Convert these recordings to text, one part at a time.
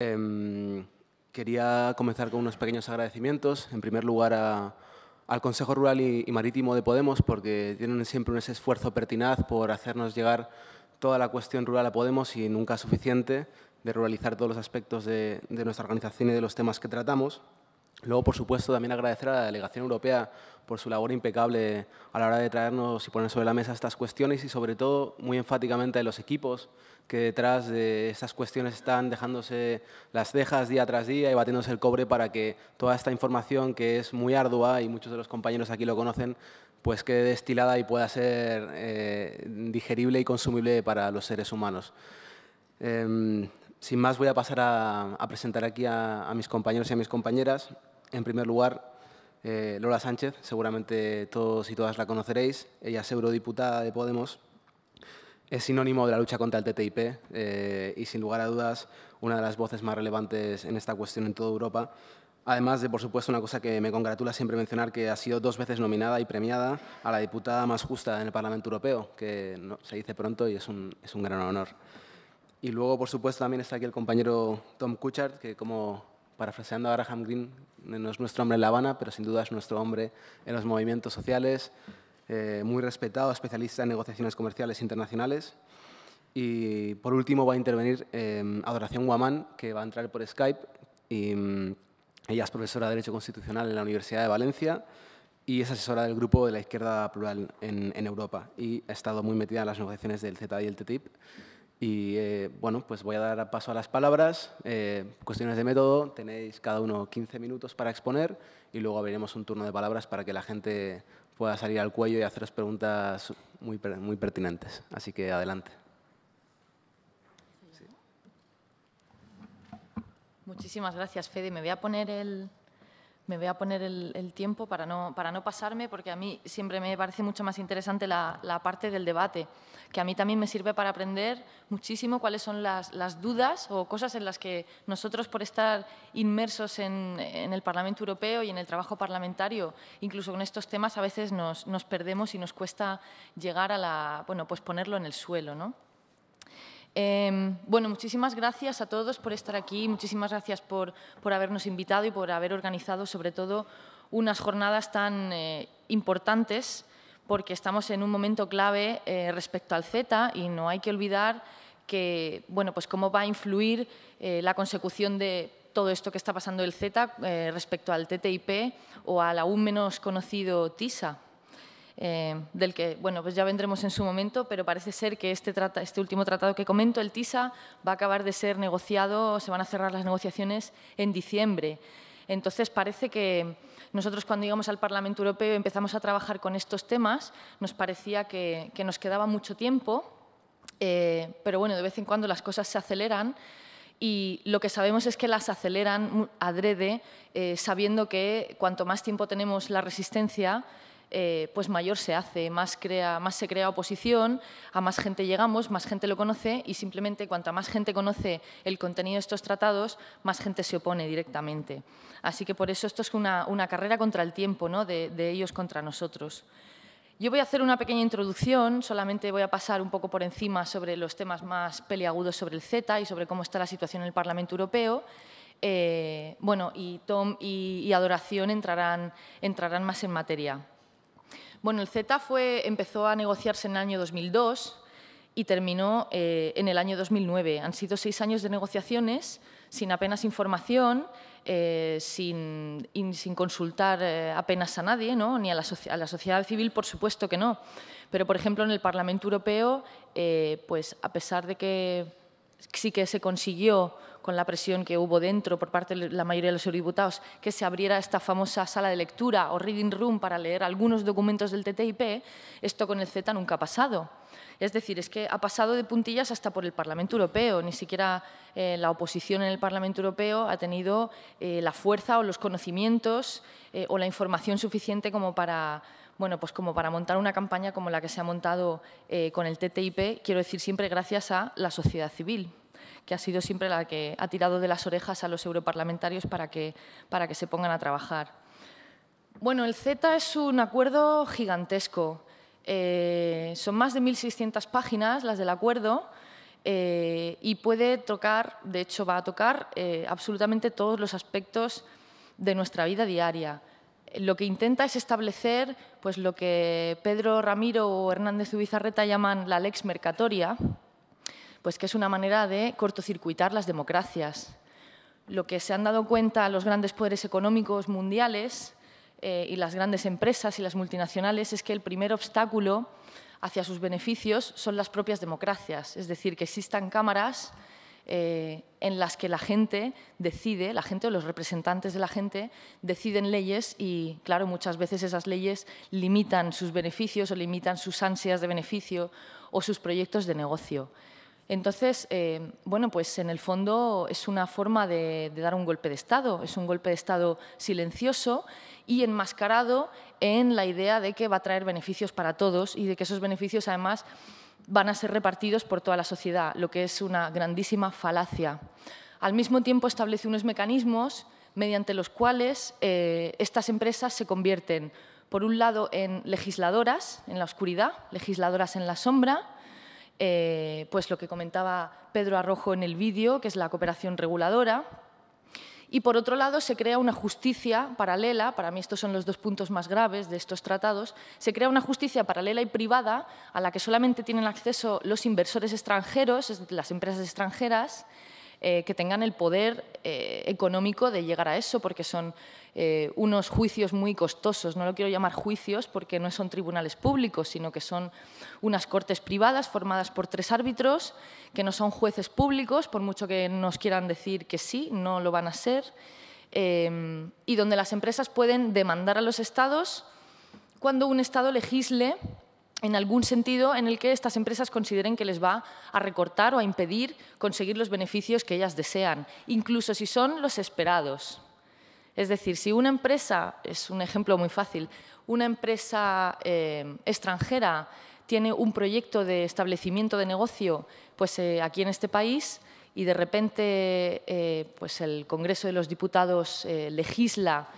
Em, quería comenzar con unos pequeños agradecimientos. En primer lugar, al Consejo Rural y, Marítimo de Podemos, porque tienen siempre un ese esfuerzo pertinaz por hacernos llegar toda la cuestión rural a Podemos y nunca suficiente de ruralizar todos los aspectos de nuestra organización y de los temas que tratamos. Luego, por supuesto, también agradecer a la delegación europea por su labor impecable a la hora de traernos y poner sobre la mesa estas cuestiones y, sobre todo, muy enfáticamente a los equipos que detrás de estas cuestiones están dejándose las cejas día tras día y batiéndose el cobre para que toda esta información, que es muy ardua y muchos de los compañeros aquí lo conocen, pues quede destilada y pueda ser eh, digerible y consumible para los seres humanos. Em, sin más, voy a pasar a, presentar aquí a, mis compañeros y a mis compañeras. En primer lugar, eh, Lola Sánchez, seguramente todos y todas la conoceréis. Ella es eurodiputada de Podemos. Es sinónimo de la lucha contra el TTIP eh, y, sin lugar a dudas, una de las voces más relevantes en esta cuestión en toda Europa. Además de, por supuesto, una cosa que me congratula siempre mencionar, que ha sido dos veces nominada y premiada a la diputada más justa en el Parlamento Europeo, que se dice pronto y es un, es un gran honor. Y luego, por supuesto, también está aquí el compañero Tom Kuchart, que como parafraseando a Abraham green no es nuestro hombre en La Habana, pero sin duda es nuestro hombre en los movimientos sociales, eh, muy respetado, especialista en negociaciones comerciales internacionales. Y por último va a intervenir em, Adoración Guamán, que va a entrar por Skype. Y, mm, ella es profesora de Derecho Constitucional en la Universidad de Valencia y es asesora del grupo de la izquierda plural en, en Europa y ha estado muy metida en las negociaciones del Z y el TTIP. Y eh, bueno, pues voy a dar paso a las palabras. Eh, cuestiones de método, tenéis cada uno 15 minutos para exponer y luego abriremos un turno de palabras para que la gente pueda salir al cuello y haceros preguntas muy, muy pertinentes. Así que adelante. Muchísimas gracias, Fede. Me voy a poner el, me voy a poner el, tiempo para no, para no pasarme, porque a mí siempre me parece mucho más interesante la, parte del debate, que a mí también me sirve para aprender muchísimo cuáles son las, dudas o cosas en las que nosotros, por estar inmersos en, el Parlamento Europeo y en el trabajo parlamentario, incluso con estos temas, a veces nos, nos perdemos y nos cuesta llegar a la, bueno, pues ponerlo en el suelo, ¿no? Em, bueno, muchísimas gracias a todos por estar aquí, muchísimas gracias por, habernos invitado y por haber organizado sobre todo unas jornadas tan eh, importantes porque estamos en un momento clave eh, respecto al Z y no hay que olvidar que, bueno, pues cómo va a influir eh, la consecución de todo esto que está pasando el Z respecto al TTIP o al aún menos conocido TISA. Eh, del que, bueno, pues ya vendremos en su momento, pero parece ser que este, este último tratado que comento, el TISA, va a acabar de ser negociado, se van a cerrar las negociaciones en diciembre. Entonces, parece que nosotros cuando íbamos al Parlamento Europeo empezamos a trabajar con estos temas, nos parecía que, nos quedaba mucho tiempo, eh, pero bueno, de vez en cuando las cosas se aceleran y lo que sabemos es que las aceleran adrede, eh, sabiendo que cuanto más tiempo tenemos la resistencia, eh, pues mayor se hace, más, se crea oposición, a más gente llegamos, más gente lo conoce y simplemente cuanta más gente conoce el contenido de estos tratados, más gente se opone directamente. Así que por eso esto es una, carrera contra el tiempo, ¿no? de, ellos contra nosotros. Yo voy a hacer una pequeña introducción, solamente voy a pasar un poco por encima sobre los temas más peliagudos sobre el Z y sobre cómo está la situación en el Parlamento Europeo. Eh, bueno, y Tom y, Adoración entrarán, entrarán más en materia. Bueno, el Z fue, empezó a negociarse en el año 2002 y terminó eh, en el año 2009. Han sido seis años de negociaciones sin apenas información, eh, sin, consultar eh, apenas a nadie, ¿no? ni a la, a la, sociedad civil, por supuesto que no. Pero, por ejemplo, en el Parlamento Europeo, pues a pesar de que sí que se consiguió con la presión que hubo dentro por parte de la mayoría de los eurodiputados, que se abriera esta famosa sala de lectura o reading room para leer algunos documentos del TTIP, esto con el Z nunca ha pasado. Es decir, es que ha pasado de puntillas hasta por el Parlamento Europeo. Ni siquiera eh, la oposición en el Parlamento Europeo ha tenido eh, la fuerza o los conocimientos eh, o la información suficiente como para, bueno, pues como para montar una campaña como la que se ha montado con el TTIP, quiero decir siempre gracias a la sociedad civil que ha sido siempre la que ha tirado de las orejas a los europarlamentarios para que, para que se pongan a trabajar. Bueno, el Z es un acuerdo gigantesco. Eh, son más de 1.600 páginas las del acuerdo eh, y puede tocar, de hecho va a tocar, eh, absolutamente todos los aspectos de nuestra vida diaria. Lo que intenta es establecer pues, lo que Pedro Ramiro o Hernández Ubizarreta llaman la lex mercatoria, pues que es una manera de cortocircuitar las democracias. Lo que se han dado cuenta los grandes poderes económicos mundiales eh, y las grandes empresas y las multinacionales es que el primer obstáculo hacia sus beneficios son las propias democracias, es decir, que existan cámaras eh, en las que la gente decide, la gente o los representantes de la gente deciden leyes y, claro, muchas veces esas leyes limitan sus beneficios o limitan sus ansias de beneficio o sus proyectos de negocio. Entonces, eh, bueno, pues en el fondo es una forma de, dar un golpe de Estado, es un golpe de Estado silencioso y enmascarado en la idea de que va a traer beneficios para todos y de que esos beneficios además van a ser repartidos por toda la sociedad, lo que es una grandísima falacia. Al mismo tiempo establece unos mecanismos mediante los cuales eh, estas empresas se convierten, por un lado, en legisladoras en la oscuridad, legisladoras en la sombra, eh, pues lo que comentaba Pedro Arrojo en el vídeo, que es la cooperación reguladora. Y por otro lado, se crea una justicia paralela, para mí estos son los dos puntos más graves de estos tratados, se crea una justicia paralela y privada a la que solamente tienen acceso los inversores extranjeros, las empresas extranjeras, eh, que tengan el poder eh, económico de llegar a eso, porque son eh, unos juicios muy costosos. No lo quiero llamar juicios porque no son tribunales públicos, sino que son unas cortes privadas formadas por tres árbitros, que no son jueces públicos, por mucho que nos quieran decir que sí, no lo van a ser, y donde las empresas pueden demandar a los estados cuando un estado legisle en algún sentido en el que estas empresas consideren que les va a recortar o a impedir conseguir los beneficios que ellas desean, incluso si son los esperados. Es decir, si una empresa, es un ejemplo muy fácil, una empresa eh, extranjera tiene un proyecto de establecimiento de negocio pues, eh, aquí en este país y de repente eh, pues el Congreso de los Diputados legisla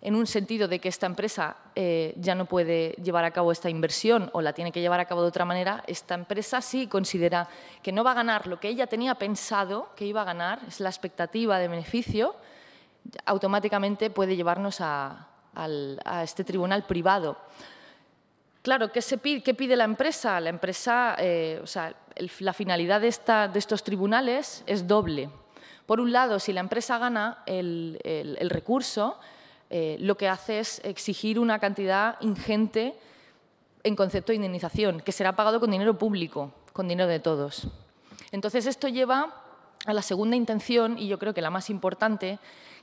en un sentido de que esta empresa eh, ya no puede llevar a cabo esta inversión o la tiene que llevar a cabo de otra manera, esta empresa sí considera que no va a ganar lo que ella tenía pensado que iba a ganar, es la expectativa de beneficio, automáticamente puede llevarnos a, este tribunal privado. Claro, ¿qué, se pide, pide la empresa? La empresa, eh, o sea, la finalidad de, de estos tribunales es doble. Por un lado, si la empresa gana el, el recurso, eh, lo que hace es exigir una cantidad ingente en concepto de indemnización, que será pagado con dinero público, con dinero de todos. Entonces, esto lleva a la segunda intención, y yo creo que la más importante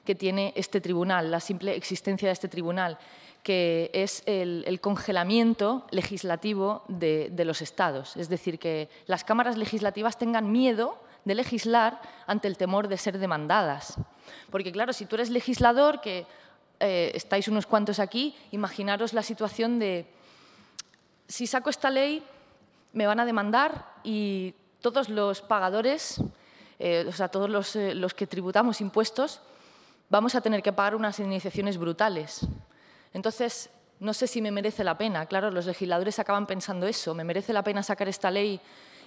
que tiene este tribunal, la simple existencia de este tribunal, que es el, congelamiento legislativo de, de los estados. Es decir, que las cámaras legislativas tengan miedo de legislar ante el temor de ser demandadas. Porque claro, si tú eres legislador que eh, estáis unos cuantos aquí, imaginaros la situación de, si saco esta ley, me van a demandar y todos los pagadores, eh, o sea, todos los, eh, los que tributamos impuestos, vamos a tener que pagar unas indemnizaciones brutales. Entonces, no sé si me merece la pena. Claro, los legisladores acaban pensando eso. ¿Me merece la pena sacar esta ley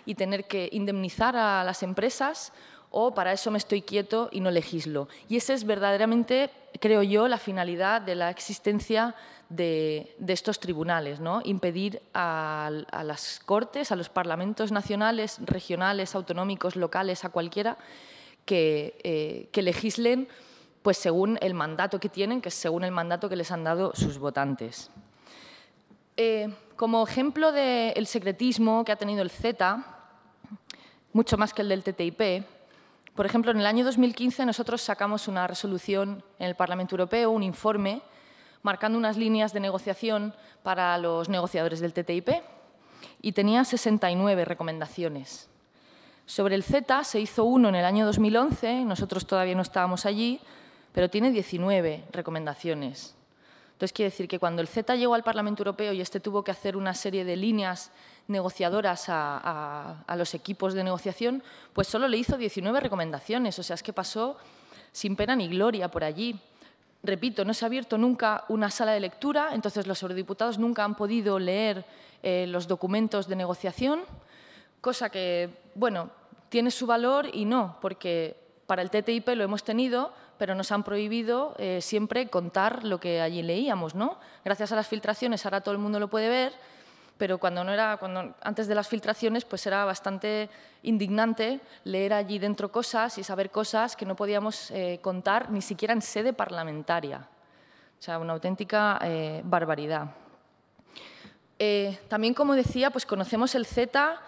y tener que indemnizar a las empresas o para eso me estoy quieto y no legislo. Y esa es verdaderamente, creo yo, la finalidad de la existencia de, estos tribunales, ¿no? impedir a, las Cortes, a los parlamentos nacionales, regionales, autonómicos, locales, a cualquiera, eh, que, legislen pues, según el mandato que tienen, que es según el mandato que les han dado sus votantes. Eh, como ejemplo del secretismo que ha tenido el Z, mucho más que el del TTIP, por ejemplo, en el año 2015 nosotros sacamos una resolución en el Parlamento Europeo, un informe, marcando unas líneas de negociación para los negociadores del TTIP y tenía 69 recomendaciones. Sobre el Z se hizo uno en el año 2011, nosotros todavía no estábamos allí, pero tiene 19 recomendaciones. Entonces, quiere decir que cuando el Z llegó al Parlamento Europeo y este tuvo que hacer una serie de líneas negociadoras a, los equipos de negociación, pues solo le hizo 19 recomendaciones. O sea, es que pasó sin pena ni gloria por allí. Repito, no se ha abierto nunca una sala de lectura, entonces los eurodiputados nunca han podido leer eh, los documentos de negociación, cosa que, bueno, tiene su valor y no, porque para el TTIP lo hemos tenido, pero nos han prohibido eh, siempre contar lo que allí leíamos, ¿no? Gracias a las filtraciones ahora todo el mundo lo puede ver, pero cuando no era, cuando, antes de las filtraciones, pues era bastante indignante leer allí dentro cosas y saber cosas que no podíamos eh, contar ni siquiera en sede parlamentaria. O sea, una auténtica eh, barbaridad. Eh, también, como decía, pues conocemos el Z,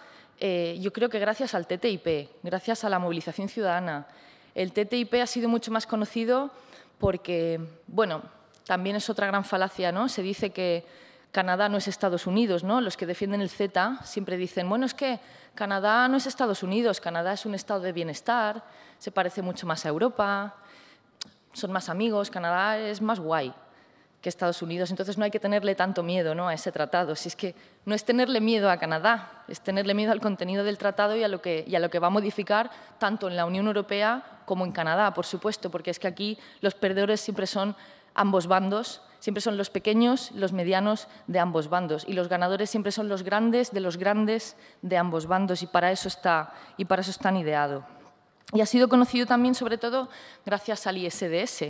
yo creo que gracias al TTIP, gracias a la movilización ciudadana. El TTIP ha sido mucho más conocido porque, bueno, también es otra gran falacia, ¿no? Se dice que Canadá no es Estados Unidos, ¿no? Los que defienden el Z siempre dicen, bueno, es que Canadá no es Estados Unidos, Canadá es un estado de bienestar, se parece mucho más a Europa, son más amigos, Canadá es más guay que Estados Unidos, entonces no hay que tenerle tanto miedo ¿no? a ese tratado. Si es que no es tenerle miedo a Canadá, es tenerle miedo al contenido del tratado y a lo que, y a lo que va a modificar tanto en la Unión Europea como en Canadá, por supuesto, porque es que aquí los perdedores siempre son ambos bandos siempre son los pequeños, los medianos de ambos bandos y los ganadores siempre son los grandes de los grandes de ambos bandos y para eso está y para eso están ideado. Y ha sido conocido también sobre todo gracias al ISDS,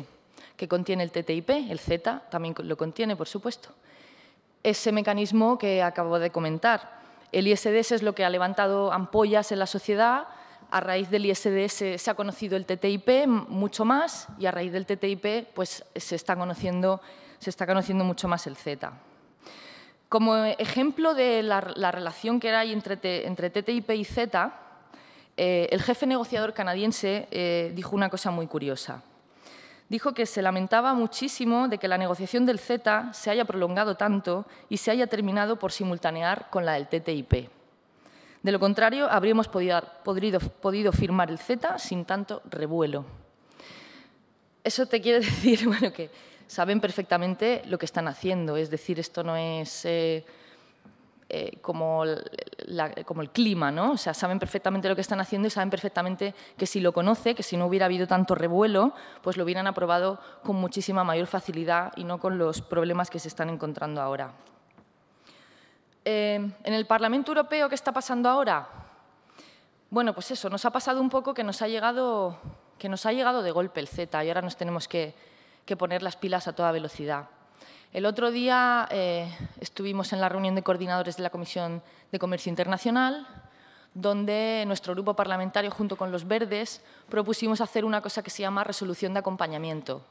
que contiene el TTIP, el Z también lo contiene, por supuesto. Ese mecanismo que acabo de comentar. El ISDS es lo que ha levantado ampollas en la sociedad a raíz del ISDS se ha conocido el TTIP mucho más y a raíz del TTIP pues, se está conociendo se está conociendo mucho más el Z. Como ejemplo de la, relación que hay entre, entre TTIP y Z, eh, el jefe negociador canadiense eh, dijo una cosa muy curiosa. Dijo que se lamentaba muchísimo de que la negociación del Z se haya prolongado tanto y se haya terminado por simultanear con la del TTIP. De lo contrario, habríamos podido, podido, podido, firmar el Z sin tanto revuelo. Eso te quiere decir bueno, que saben perfectamente lo que están haciendo. Es decir, esto no es eh, eh, como, el clima, ¿no? O sea, saben perfectamente lo que están haciendo y saben perfectamente que si lo conoce, que si no hubiera habido tanto revuelo, pues lo hubieran aprobado con muchísima mayor facilidad y no con los problemas que se están encontrando ahora. Eh, en el Parlamento Europeo, ¿qué está pasando ahora? Bueno, pues eso, nos ha pasado un poco que nos ha llegado que nos ha llegado de golpe el Z y ahora nos tenemos que, que poner las pilas a toda velocidad. El otro día eh, estuvimos en la reunión de coordinadores de la Comisión de Comercio Internacional, donde nuestro grupo parlamentario, junto con los verdes, propusimos hacer una cosa que se llama resolución de acompañamiento,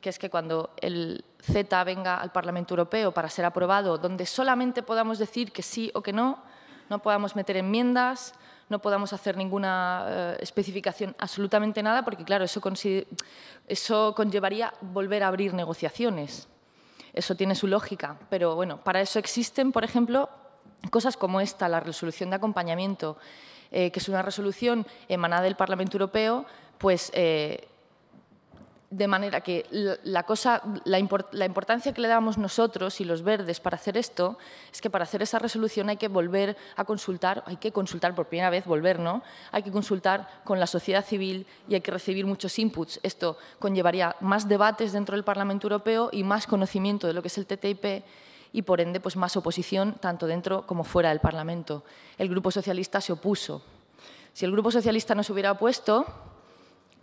que es que cuando el Z venga al Parlamento Europeo para ser aprobado, donde solamente podamos decir que sí o que no, no podamos meter enmiendas, no podamos hacer ninguna eh, especificación, absolutamente nada, porque claro, eso, eso conllevaría volver a abrir negociaciones. Eso tiene su lógica, pero bueno, para eso existen, por ejemplo, cosas como esta, la resolución de acompañamiento, eh, que es una resolución emanada del Parlamento Europeo, pues eh, de manera que la, cosa, la, importancia que le damos nosotros y los verdes para hacer esto es que para hacer esa resolución hay que volver a consultar, hay que consultar por primera vez, volver, ¿no? Hay que consultar con la sociedad civil y hay que recibir muchos inputs. Esto conllevaría más debates dentro del Parlamento Europeo y más conocimiento de lo que es el TTIP y, por ende, pues más oposición tanto dentro como fuera del Parlamento. El Grupo Socialista se opuso. Si el Grupo Socialista no se hubiera opuesto,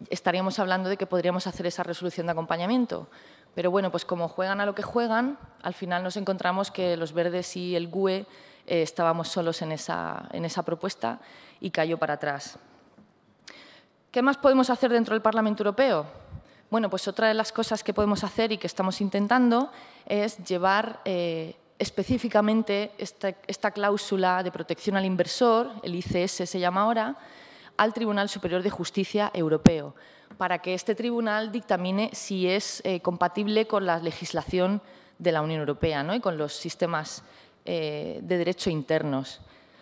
estaríamos hablando de que podríamos hacer esa resolución de acompañamiento. Pero bueno, pues como juegan a lo que juegan, al final nos encontramos que los verdes y el GUE eh, estábamos solos en esa, propuesta y cayó para atrás. ¿Qué más podemos hacer dentro del Parlamento Europeo? Bueno, pues otra de las cosas que podemos hacer y que estamos intentando es llevar eh, específicamente esta, esta cláusula de protección al inversor, el ICS se llama ahora, al Tribunal Superior de Justicia Europeo para que este tribunal dictamine si es eh, compatible con la legislación de la Unión Europea y con los sistemas eh, de derecho internos.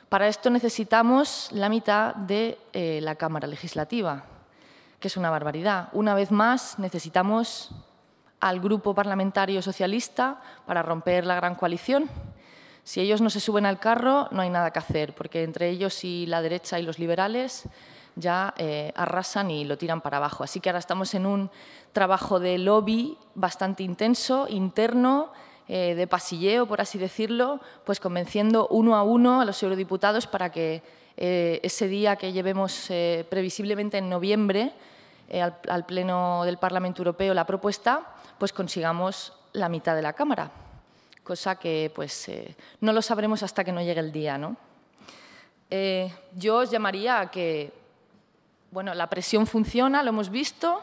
Para esto necesitamos la mitad de eh, la Cámara Legislativa, que es una barbaridad. Una vez más, necesitamos al grupo parlamentario socialista para romper la gran coalición si ellos no se suben al carro, no hay nada que hacer, porque entre ellos y la derecha y los liberales ya eh, arrasan y lo tiran para abajo. Así que ahora estamos en un trabajo de lobby bastante intenso, interno, eh, de pasilleo, por así decirlo, pues convenciendo uno a uno a los eurodiputados para que eh, ese día que llevemos previsiblemente en noviembre al, al Pleno del Parlamento Europeo la propuesta, pues consigamos la mitad de la Cámara cosa que pues, eh, no lo sabremos hasta que no llegue el día. ¿no? Eh, yo os llamaría a que bueno, la presión funciona, lo hemos visto,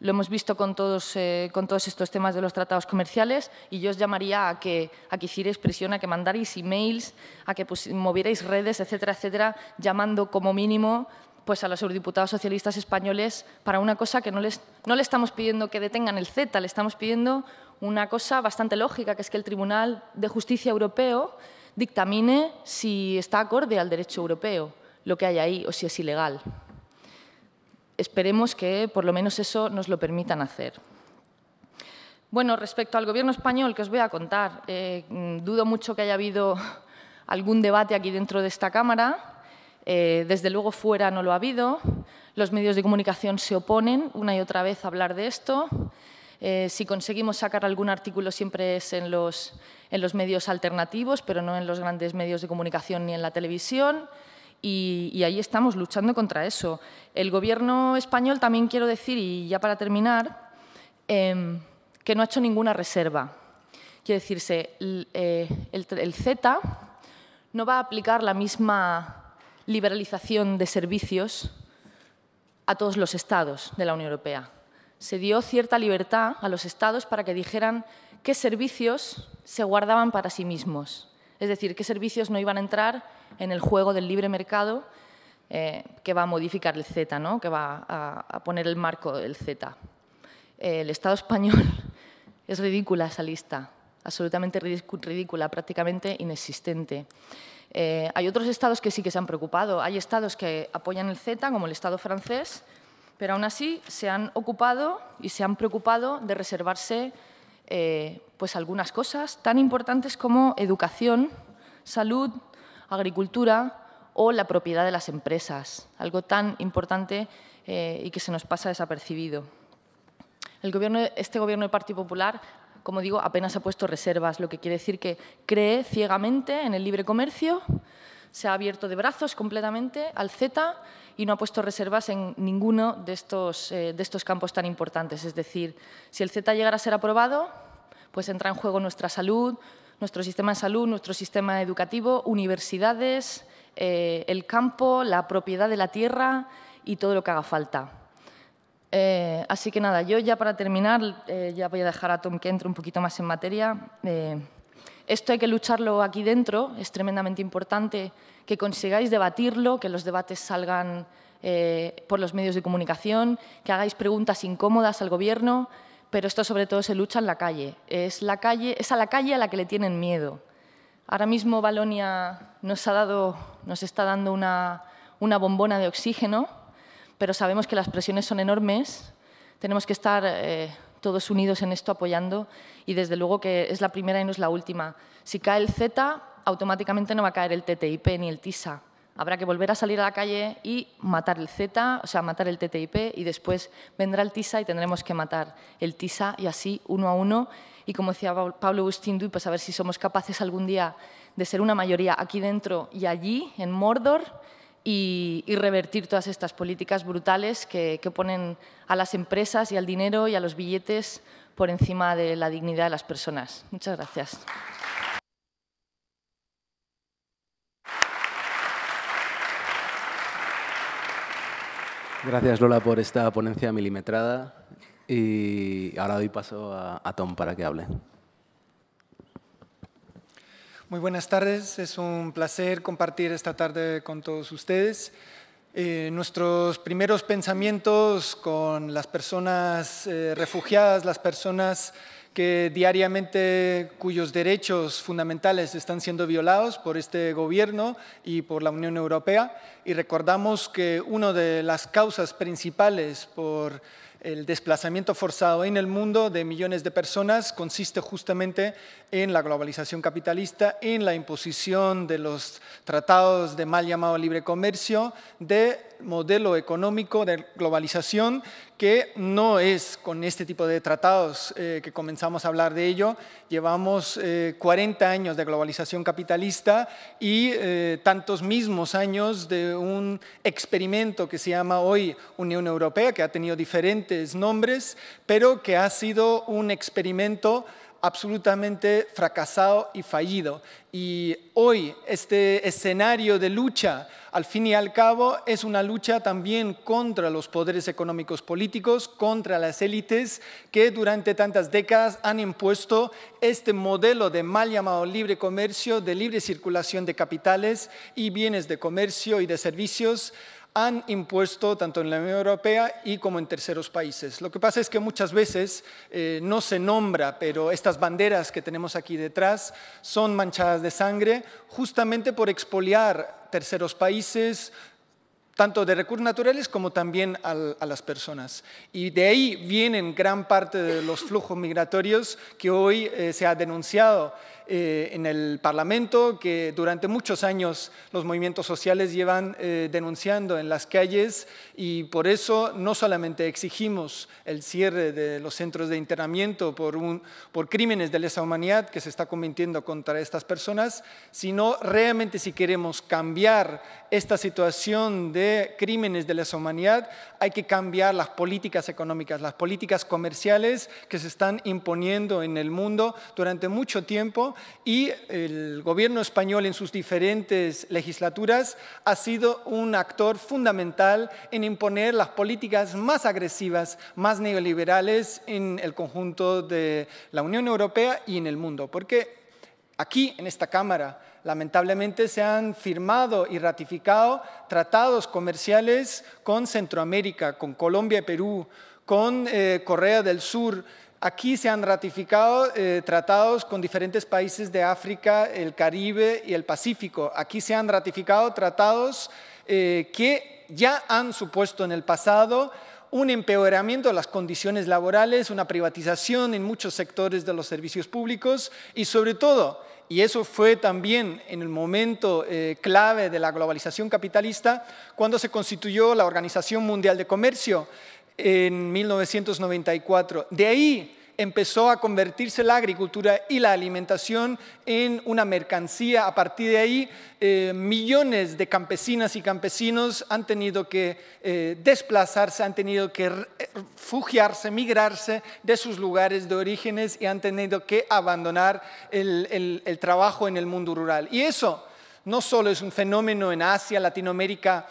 lo hemos visto con todos, eh, con todos estos temas de los tratados comerciales y yo os llamaría a que, a que hicierais presión, a que mandarais emails, a que pues, movierais redes, etcétera, etcétera, llamando como mínimo pues, a los eurodiputados socialistas españoles para una cosa que no les, no le estamos pidiendo que detengan el Z, le estamos pidiendo una cosa bastante lógica, que es que el Tribunal de Justicia Europeo dictamine si está acorde al derecho europeo lo que hay ahí o si es ilegal. Esperemos que por lo menos eso nos lo permitan hacer. Bueno, respecto al Gobierno español, que os voy a contar, eh, dudo mucho que haya habido algún debate aquí dentro de esta Cámara. Eh, desde luego fuera no lo ha habido. Los medios de comunicación se oponen una y otra vez a hablar de esto. Eh, si conseguimos sacar algún artículo siempre es en los, medios alternativos, pero no en los grandes medios de comunicación ni en la televisión. Y, ahí estamos luchando contra eso. El gobierno español también quiero decir, y ya para terminar, em, que no ha hecho ninguna reserva. Quiere decirse, eh, el, el Z no va a aplicar la misma liberalización de servicios a todos los estados de la Unión Europea se dio cierta libertad a los estados para que dijeran qué servicios se guardaban para sí mismos. Es decir, qué servicios no iban a entrar en el juego del libre mercado eh, que va a modificar el Z, que va a, poner el marco del Z. Eh, el Estado español es ridícula esa lista, absolutamente ridícula, prácticamente inexistente. Eh, hay otros estados que sí que se han preocupado. Hay estados que apoyan el Z, como el Estado francés, pero aún así se han ocupado y se han preocupado de reservarse eh, pues algunas cosas tan importantes como educación, salud, agricultura o la propiedad de las empresas, algo tan importante eh, y que se nos pasa desapercibido. este Gobierno del Partido Popular, como digo, apenas ha puesto reservas, lo que quiere decir que cree ciegamente en el libre comercio, se ha abierto de brazos completamente al Z y no ha puesto reservas en ninguno de estos, eh, de estos campos tan importantes. Es decir, si el Z llegara a ser aprobado, pues entra en juego nuestra salud, nuestro sistema de salud, nuestro sistema educativo, universidades, eh, el campo, la propiedad de la tierra y todo lo que haga falta. Eh, así que nada, yo ya para terminar, ya voy a dejar a Tom que entre un poquito más en materia. Esto hay que lucharlo aquí dentro, es tremendamente importante que consigáis debatirlo, que los debates salgan eh, por los medios de comunicación, que hagáis preguntas incómodas al Gobierno, pero esto sobre todo se lucha en la calle. Es, la calle, es a la calle a la que le tienen miedo. Ahora mismo Balonia nos, ha dado, nos está dando una, bombona de oxígeno, pero sabemos que las presiones son enormes. Tenemos que estar eh, todos unidos en esto apoyando y desde luego que es la primera y no es la última. Si cae el Z, automáticamente no va a caer el TTIP ni el TISA. Habrá que volver a salir a la calle y matar el Z, o sea, matar el TTIP y después vendrá el TISA y tendremos que matar el TISA y así uno a uno. Y como decía Pablo Bustindu, pues a ver si somos capaces algún día de ser una mayoría aquí dentro y allí, en Mordor, y, revertir todas estas políticas brutales que, ponen a las empresas y al dinero y a los billetes por encima de la dignidad de las personas. Muchas gracias. Gracias Lola por esta ponencia milimetrada y ahora doy paso a Tom para que hable. Muy buenas tardes, es un placer compartir esta tarde con todos ustedes. Eh, nuestros primeros pensamientos con las personas eh, refugiadas, las personas que diariamente cuyos derechos fundamentales están siendo violados por este gobierno y por la Unión Europea. Y recordamos que una de las causas principales por el desplazamiento forzado en el mundo de millones de personas consiste justamente en la globalización capitalista, en la imposición de los tratados de mal llamado libre comercio, de modelo económico de globalización que no es con este tipo de tratados eh, que comenzamos a hablar de ello. Llevamos 40 eh, años de globalización capitalista y eh, tantos mismos años de un experimento que se llama hoy Unión Europea, que ha tenido diferentes nombres, pero que ha sido un experimento absolutamente fracasado y fallido. Y hoy este escenario de lucha, al fin y al cabo, es una lucha también contra los poderes económicos políticos, contra las élites que durante tantas décadas han impuesto este modelo de mal llamado libre comercio, de libre circulación de capitales y bienes de comercio y de servicios han impuesto tanto en la Unión Europea y como en terceros países. Lo que pasa es que muchas veces eh, no se nombra, pero estas banderas que tenemos aquí detrás son manchadas de sangre justamente por expoliar terceros países, tanto de recursos naturales como también a las personas. Y de ahí vienen gran parte de los flujos migratorios que hoy eh, se ha denunciado eh, en el Parlamento, que durante muchos años los movimientos sociales llevan eh, denunciando en las calles y por eso no solamente exigimos el cierre de los centros de internamiento por, un, por crímenes de lesa humanidad que se está cometiendo contra estas personas, sino realmente si queremos cambiar esta situación de crímenes de lesa humanidad, hay que cambiar las políticas económicas, las políticas comerciales que se están imponiendo en el mundo durante mucho tiempo y el gobierno español en sus diferentes legislaturas ha sido un actor fundamental en imponer las políticas más agresivas, más neoliberales en el conjunto de la Unión Europea y en el mundo, porque aquí en esta Cámara. Lamentablemente se han firmado y ratificado tratados comerciales con Centroamérica, con Colombia y Perú, con eh, Corea del Sur. Aquí se han ratificado eh, tratados con diferentes países de África, el Caribe y el Pacífico. Aquí se han ratificado tratados eh, que ya han supuesto en el pasado un empeoramiento de las condiciones laborales, una privatización en muchos sectores de los servicios públicos y sobre todo y eso fue también en el momento eh, clave de la globalización capitalista, cuando se constituyó la Organización Mundial de Comercio en 1994. De ahí empezó a convertirse la agricultura y la alimentación en una mercancía. A partir de ahí, eh, millones de campesinas y campesinos han tenido que eh, desplazarse, han tenido que eh, refugiarse, migrarse de sus lugares de orígenes y han tenido que abandonar el, trabajo en el mundo rural. Y eso no solo es un fenómeno en Asia, Latinoamérica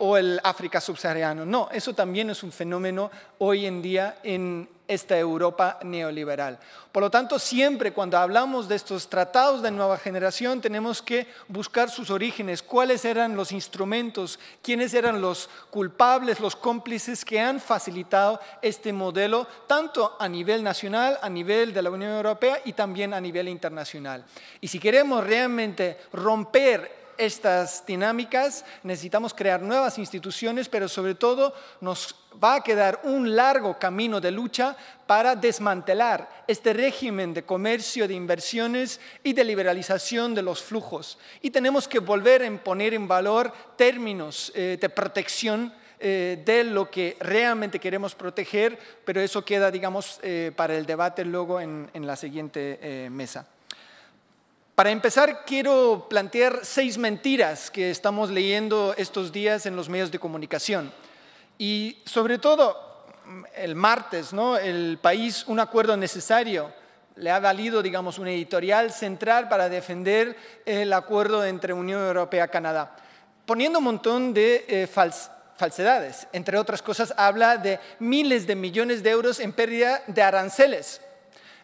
o el África subsahariano, no, eso también es un fenómeno hoy en día en, esta Europa neoliberal. Por lo tanto, siempre cuando hablamos de estos tratados de nueva generación, tenemos que buscar sus orígenes, cuáles eran los instrumentos, quiénes eran los culpables, los cómplices que han facilitado este modelo, tanto a nivel nacional, a nivel de la Unión Europea y también a nivel internacional. Y si queremos realmente romper estas dinámicas, necesitamos crear nuevas instituciones, pero sobre todo nos va a quedar un largo camino de lucha para desmantelar este régimen de comercio, de inversiones y de liberalización de los flujos. Y tenemos que volver a poner en valor términos eh, de protección eh, de lo que realmente queremos proteger, pero eso queda, digamos, eh, para el debate luego en, la siguiente mesa. Para empezar, quiero plantear seis mentiras que estamos leyendo estos días en los medios de comunicación. Y sobre todo, el martes, ¿no? el país, un acuerdo necesario, le ha valido, digamos, un editorial central para defender el acuerdo entre Unión Europea-Canadá, y poniendo un montón de eh, falsedades. Entre otras cosas, habla de miles de millones de euros en pérdida de aranceles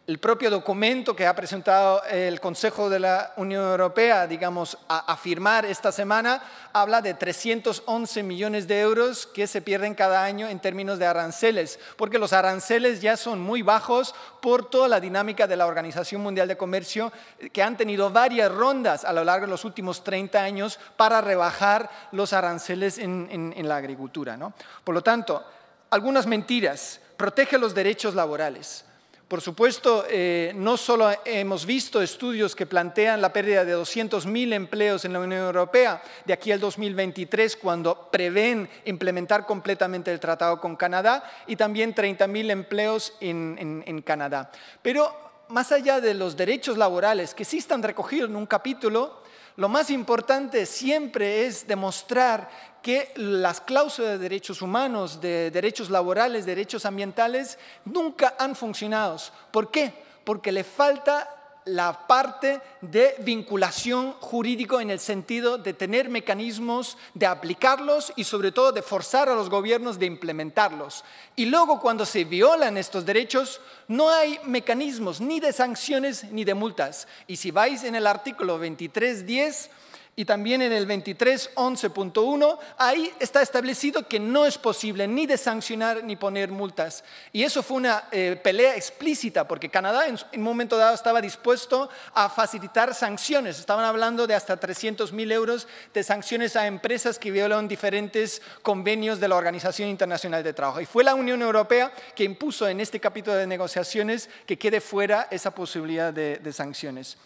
el propio documento que ha presentado el Consejo de la Unión Europea, digamos, a, firmar esta semana, habla de 311 millones de euros que se pierden cada año en términos de aranceles, porque los aranceles ya son muy bajos por toda la dinámica de la Organización Mundial de Comercio, que han tenido varias rondas a lo largo de los últimos 30 años para rebajar los aranceles en, la agricultura. ¿no? Por lo tanto, algunas mentiras. Protege los derechos laborales por supuesto, eh, no solo hemos visto estudios que plantean la pérdida de 200.000 empleos en la Unión Europea de aquí al 2023, cuando prevén implementar completamente el tratado con Canadá, y también 30.000 empleos en, en Canadá. Pero más allá de los derechos laborales que sí están recogidos en un capítulo, lo más importante siempre es demostrar que las cláusulas de derechos humanos, de derechos laborales, derechos ambientales, nunca han funcionado. ¿Por qué? Porque le falta la parte de vinculación jurídico en el sentido de tener mecanismos de aplicarlos y sobre todo de forzar a los gobiernos de implementarlos. Y luego cuando se violan estos derechos no hay mecanismos ni de sanciones ni de multas. Y si vais en el artículo 23.10 y también en el 23.11.1, ahí está establecido que no es posible ni de sancionar ni poner multas. Y eso fue una eh, pelea explícita, porque Canadá en, un momento dado estaba dispuesto a facilitar sanciones. Estaban hablando de hasta 300.000 mil euros de sanciones a empresas que violan diferentes convenios de la Organización Internacional de Trabajo. Y fue la Unión Europea que impuso en este capítulo de negociaciones que quede fuera esa posibilidad de sanciones.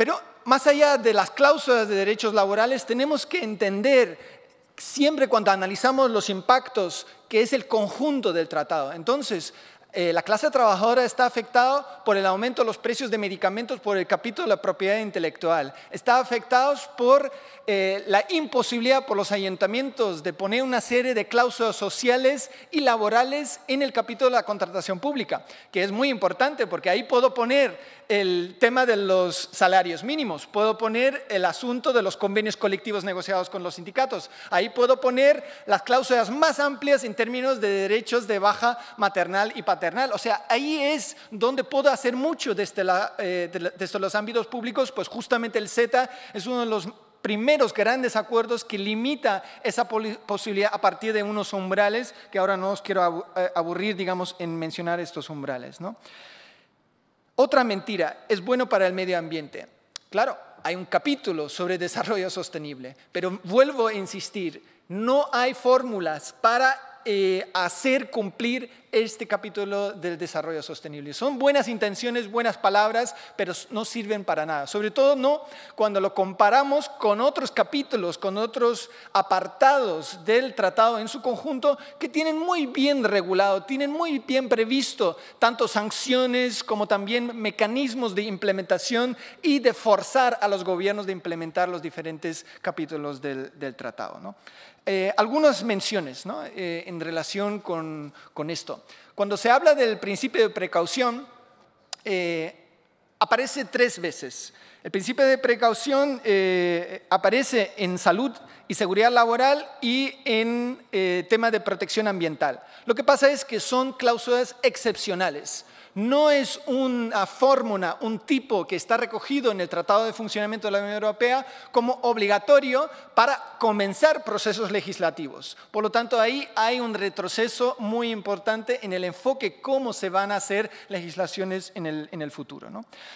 Pero más allá de las cláusulas de derechos laborales, tenemos que entender siempre cuando analizamos los impactos que es el conjunto del tratado. Entonces, eh, la clase trabajadora está afectada por el aumento de los precios de medicamentos por el capítulo de la propiedad intelectual. Está afectada por eh, la imposibilidad por los ayuntamientos de poner una serie de cláusulas sociales y laborales en el capítulo de la contratación pública, que es muy importante porque ahí puedo poner el tema de los salarios mínimos, puedo poner el asunto de los convenios colectivos negociados con los sindicatos, ahí puedo poner las cláusulas más amplias en términos de derechos de baja maternal y paternal. O sea, ahí es donde puedo hacer mucho desde, este la, eh, los ámbitos públicos, pues justamente el Z es uno de los primeros grandes acuerdos que limita esa posibilidad a partir de unos umbrales, que ahora no os quiero eh, aburrir, digamos, en mencionar estos umbrales. ¿no? Otra mentira, es bueno para el medio ambiente. Claro, hay un capítulo sobre desarrollo sostenible, pero vuelvo a insistir, no hay fórmulas para eh, hacer cumplir este capítulo del desarrollo sostenible. Son buenas intenciones, buenas palabras, pero no sirven para nada. Sobre todo no cuando lo comparamos con otros capítulos, con otros apartados del tratado en su conjunto que tienen muy bien regulado, tienen muy bien previsto tanto sanciones como también mecanismos de implementación y de forzar a los gobiernos de implementar los diferentes capítulos del, del tratado. ¿no? Eh, algunas menciones eh, en relación con, esto. Cuando se habla del principio de precaución, eh, aparece tres veces. El principio de precaución aparece en salud y seguridad laboral y en tema de protección ambiental. Lo que pasa es que son cláusulas excepcionales no es una fórmula, un tipo que está recogido en el Tratado de Funcionamiento de la Unión Europea como obligatorio para comenzar procesos legislativos. Por lo tanto, ahí hay un retroceso muy importante en el enfoque cómo se van a hacer legislaciones en el, futuro.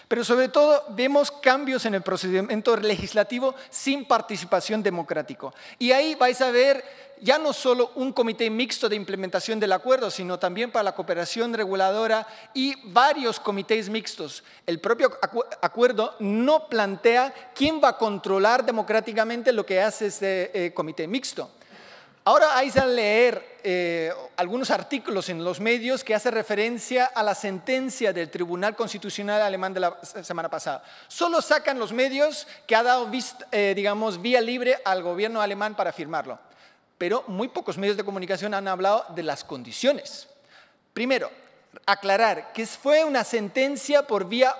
Pero sobre todo vemos cambios en el procedimiento legislativo sin participación democrática. Y ahí vais a ver ya no solo un comité mixto de implementación del acuerdo, sino también para la cooperación reguladora y varios comités mixtos. El propio acuerdo no plantea quién va a controlar democráticamente lo que hace ese eh, comité mixto. Ahora hay a leer eh, algunos artículos en los medios que hace referencia a la sentencia del Tribunal Constitucional Alemán de la semana pasada. Solo sacan los medios que ha dado, eh, digamos, vía libre al gobierno alemán para firmarlo pero muy pocos medios de comunicación han hablado de las condiciones. Primero, aclarar que fue una sentencia por vía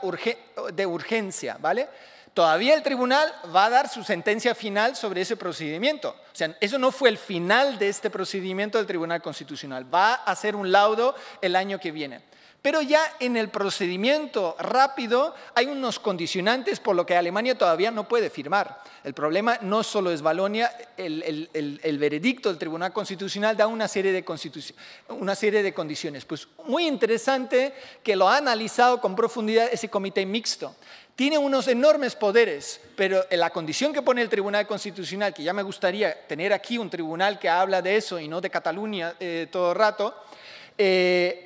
de urgencia, ¿vale? Todavía el tribunal va a dar su sentencia final sobre ese procedimiento. O sea, eso no fue el final de este procedimiento del Tribunal Constitucional. Va a hacer un laudo el año que viene. Pero ya en el procedimiento rápido hay unos condicionantes por lo que Alemania todavía no puede firmar. El problema no solo es Balonia, el, el, el, veredicto del Tribunal Constitucional da una serie, de una serie de condiciones. Pues muy interesante que lo ha analizado con profundidad ese comité mixto. Tiene unos enormes poderes, pero la condición que pone el Tribunal Constitucional, que ya me gustaría tener aquí un tribunal que habla de eso y no de Cataluña eh, todo el rato, eh,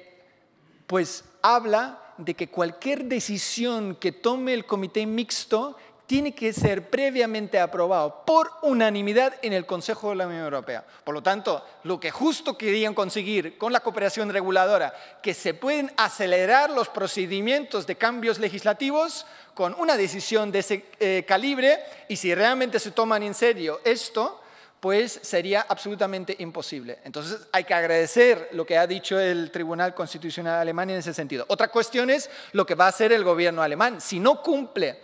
pues habla de que cualquier decisión que tome el comité mixto tiene que ser previamente aprobado por unanimidad en el Consejo de la Unión Europea. Por lo tanto, lo que justo querían conseguir con la cooperación reguladora, que se pueden acelerar los procedimientos de cambios legislativos con una decisión de ese eh, calibre, y si realmente se toman en serio esto, pues sería absolutamente imposible. Entonces hay que agradecer lo que ha dicho el Tribunal Constitucional Alemán en ese sentido. Otra cuestión es lo que va a hacer el gobierno alemán. Si no cumple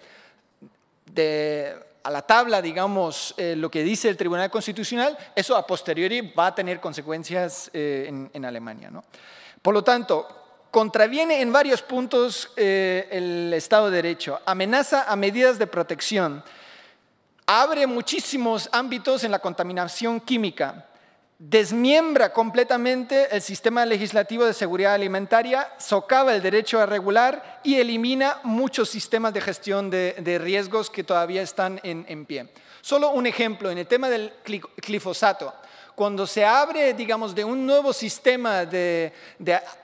a la tabla, digamos, eh, lo que dice el Tribunal Constitucional, eso a posteriori va a tener consecuencias eh, en, Alemania. ¿no? Por lo tanto, contraviene en varios puntos eh, el Estado de Derecho, amenaza a medidas de protección, abre muchísimos ámbitos en la contaminación química, desmiembra completamente el sistema legislativo de seguridad alimentaria, socava el derecho a regular y elimina muchos sistemas de gestión de, riesgos que todavía están en, en, pie. Solo un ejemplo, en el tema del glifosato. Cuando se abre, digamos, de un nuevo sistema de,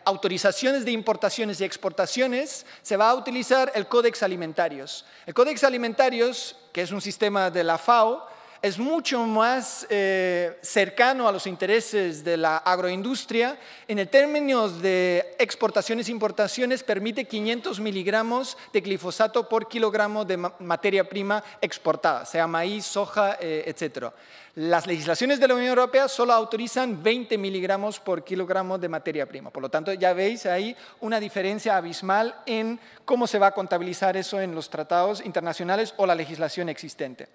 autorizaciones de importaciones y exportaciones, se va a utilizar el Códex Alimentarios. El Códex Alimentarios, que es un sistema de la FAO, es mucho más eh, cercano a los intereses de la agroindustria. En términos de exportaciones e importaciones, permite 500 miligramos de glifosato por kilogramo de materia prima exportada, sea maíz, soja, eh, etc. Las legislaciones de la Unión Europea solo autorizan 20 miligramos por kilogramo de materia prima. Por lo tanto, ya veis ahí una diferencia abismal en cómo se va a contabilizar eso en los tratados internacionales o la legislación existente.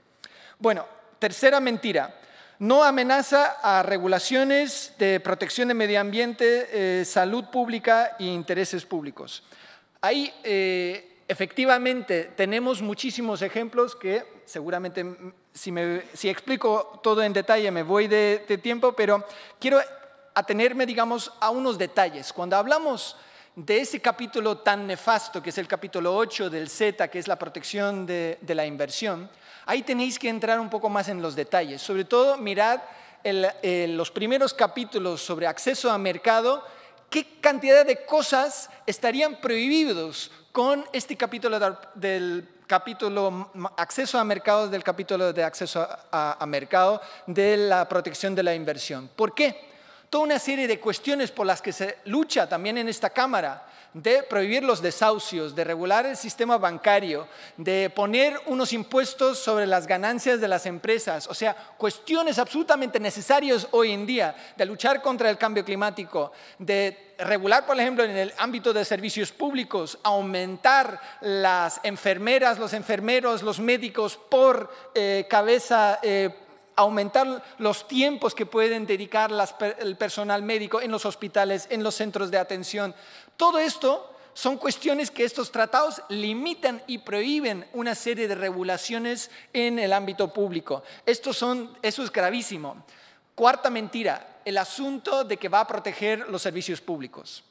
Bueno, Tercera mentira, no amenaza a regulaciones de protección de medio ambiente, eh, salud pública e intereses públicos. Ahí eh, efectivamente tenemos muchísimos ejemplos que seguramente mm, si, explico todo en detalle me voy de, tiempo, pero quiero atenerme, digamos, a unos detalles. Cuando hablamos de ese capítulo tan nefasto, que es el capítulo 8 del Z, que es la protección de la inversión, Ahí tenéis que entrar un poco más en los detalles. Sobre todo, mirad eh, los primeros capítulos sobre acceso a mercado, qué cantidad de cosas estarían prohibidos con este capítulo del capítulo acceso a mercados del capítulo de acceso a mercado de la protección de la inversión. ¿Por qué? una serie de cuestiones por las que se lucha también en esta Cámara, de prohibir los desahucios, de regular el sistema bancario, de poner unos impuestos sobre las ganancias de las empresas, o sea, cuestiones absolutamente necesarias hoy en día, de luchar contra el cambio climático, de regular, por ejemplo, en el ámbito de servicios públicos, aumentar las enfermeras, los enfermeros, los médicos por eh, cabeza eh, aumentar los tiempos que pueden dedicar el personal médico en los hospitales, en los centros de atención. Todo esto son cuestiones que estos tratados limitan y prohíben una serie de regulaciones en el ámbito público. Esto son, eso es gravísimo. Cuarta mentira, el asunto de que va a proteger los servicios públicos.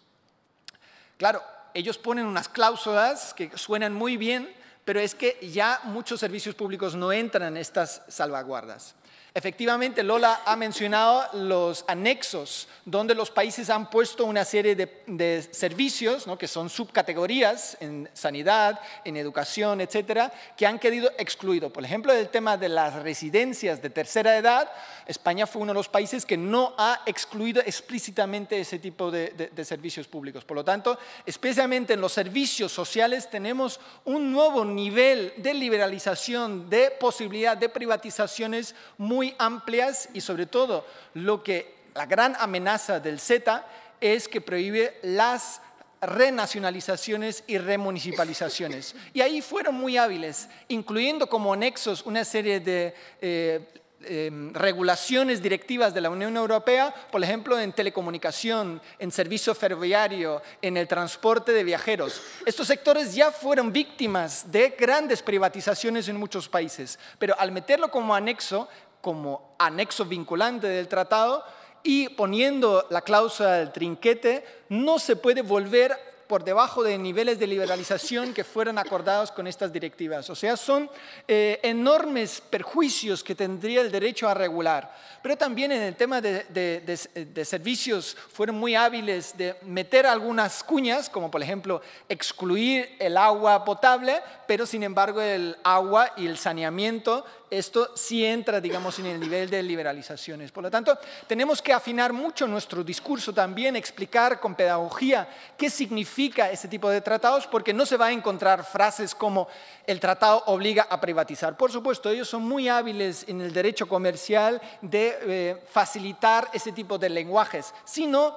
Claro, ellos ponen unas cláusulas que suenan muy bien, pero es que ya muchos servicios públicos no entran en estas salvaguardas. Efectivamente, Lola ha mencionado los anexos, donde los países han puesto una serie de, servicios, ¿no? que son subcategorías en sanidad, en educación, etcétera, que han quedado excluidos. Por ejemplo, el tema de las residencias de tercera edad, España fue uno de los países que no ha excluido explícitamente ese tipo de servicios públicos. Por lo tanto, especialmente en los servicios sociales tenemos un nuevo nivel de liberalización, de posibilidad de privatizaciones muy amplias y sobre todo lo que la gran amenaza del Z es que prohíbe las renacionalizaciones y remunicipalizaciones. Y ahí fueron muy hábiles, incluyendo como anexos una serie de eh, em, regulaciones directivas de la Unión Europea, por ejemplo, en telecomunicación, en servicio ferroviario, en el transporte de viajeros. Estos sectores ya fueron víctimas de grandes privatizaciones en muchos países, pero al meterlo como anexo como anexo vinculante del tratado y poniendo la cláusula del trinquete, no se puede volver por debajo de niveles de liberalización que fueron acordados con estas directivas. O sea, son eh, enormes perjuicios que tendría el derecho a regular. Pero también en el tema de, servicios fueron muy hábiles de meter algunas cuñas, como por ejemplo excluir el agua potable, pero sin embargo el agua y el saneamiento esto sí entra, digamos, en el nivel de liberalizaciones. Por lo tanto, tenemos que afinar mucho nuestro discurso también, explicar con pedagogía qué significa este tipo de tratados, porque no se va a encontrar frases como el tratado obliga a privatizar. Por supuesto, ellos son muy hábiles en el derecho comercial de eh, facilitar ese tipo de lenguajes, sino...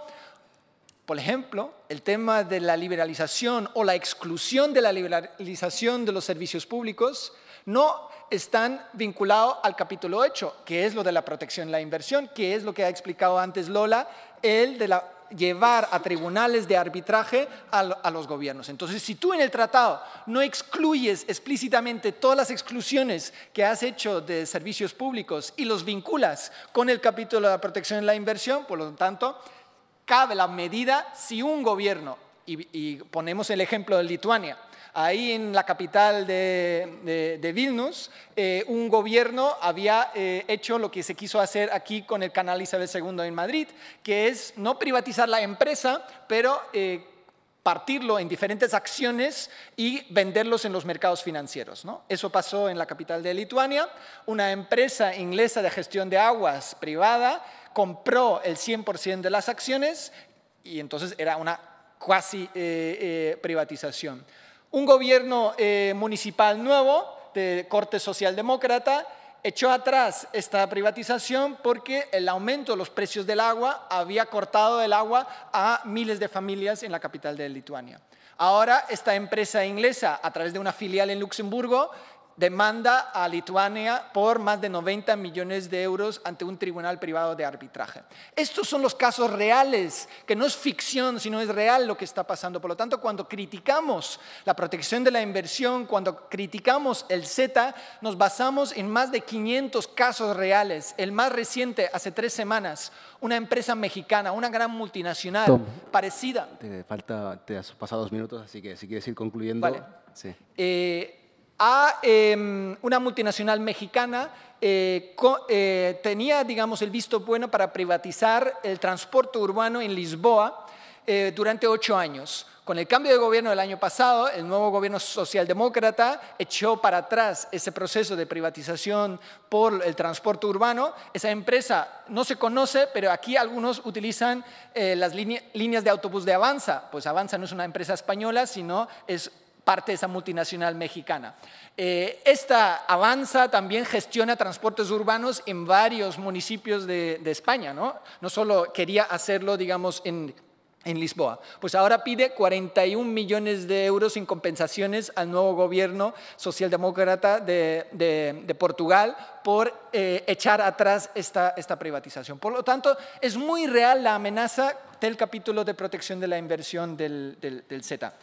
Por ejemplo, el tema de la liberalización o la exclusión de la liberalización de los servicios públicos no están vinculados al capítulo 8, que es lo de la protección la inversión, que es lo que ha explicado antes Lola, el de llevar a tribunales de arbitraje a, los gobiernos. Entonces, si tú en el tratado no excluyes explícitamente todas las exclusiones que has hecho de servicios públicos y los vinculas con el capítulo de la protección de la inversión, por lo tanto, cabe la medida si un gobierno, y ponemos el ejemplo de Lituania, Ahí en la capital de, de, Vilnius, eh, un gobierno había eh, hecho lo que se quiso hacer aquí con el canal Isabel II en Madrid, que es no privatizar la empresa, pero... Eh, partirlo en diferentes acciones y venderlos en los mercados financieros. Eso pasó en la capital de Lituania. Una empresa inglesa de gestión de aguas privada compró el 100% de las acciones y entonces era una cuasi privatización. Un gobierno eh, municipal nuevo, de corte socialdemócrata, echó atrás esta privatización porque el aumento de los precios del agua había cortado el agua a miles de familias en la capital de Lituania. Ahora esta empresa inglesa, a través de una filial en Luxemburgo, demanda a Lituania por más de 90 millones de euros ante un tribunal privado de arbitraje. Estos son los casos reales, que no es ficción, sino es real lo que está pasando. Por lo tanto, cuando criticamos la protección de la inversión, cuando criticamos el Z, nos basamos en más de 500 casos reales. El más reciente, hace tres semanas, una empresa mexicana, una gran multinacional parecida. Te falta, te has pasado dos minutos, así que si quieres ir concluyendo. Vale. Sí. Eh, a em, una multinacional mexicana eh, eh, tenía, digamos, el visto bueno para privatizar el transporte urbano en Lisboa eh, durante ocho años. Con el cambio de gobierno del año pasado, el nuevo gobierno socialdemócrata echó para atrás ese proceso de privatización por el transporte urbano. Esa empresa no se conoce, pero aquí algunos utilizan las líneas de autobús de Avanza. Pues Avanza no es una empresa española, sino es parte de esa multinacional mexicana. Eh, esta Avanza también gestiona transportes urbanos en varios municipios de, España, ¿no? No solo quería hacerlo, digamos, en Lisboa. Pues ahora pide 41 millones de euros en compensaciones al nuevo gobierno socialdemócrata de, de, Portugal por eh, echar atrás esta, esta privatización. Por lo tanto, es muy real la amenaza del capítulo de protección de la inversión del, del, del Z.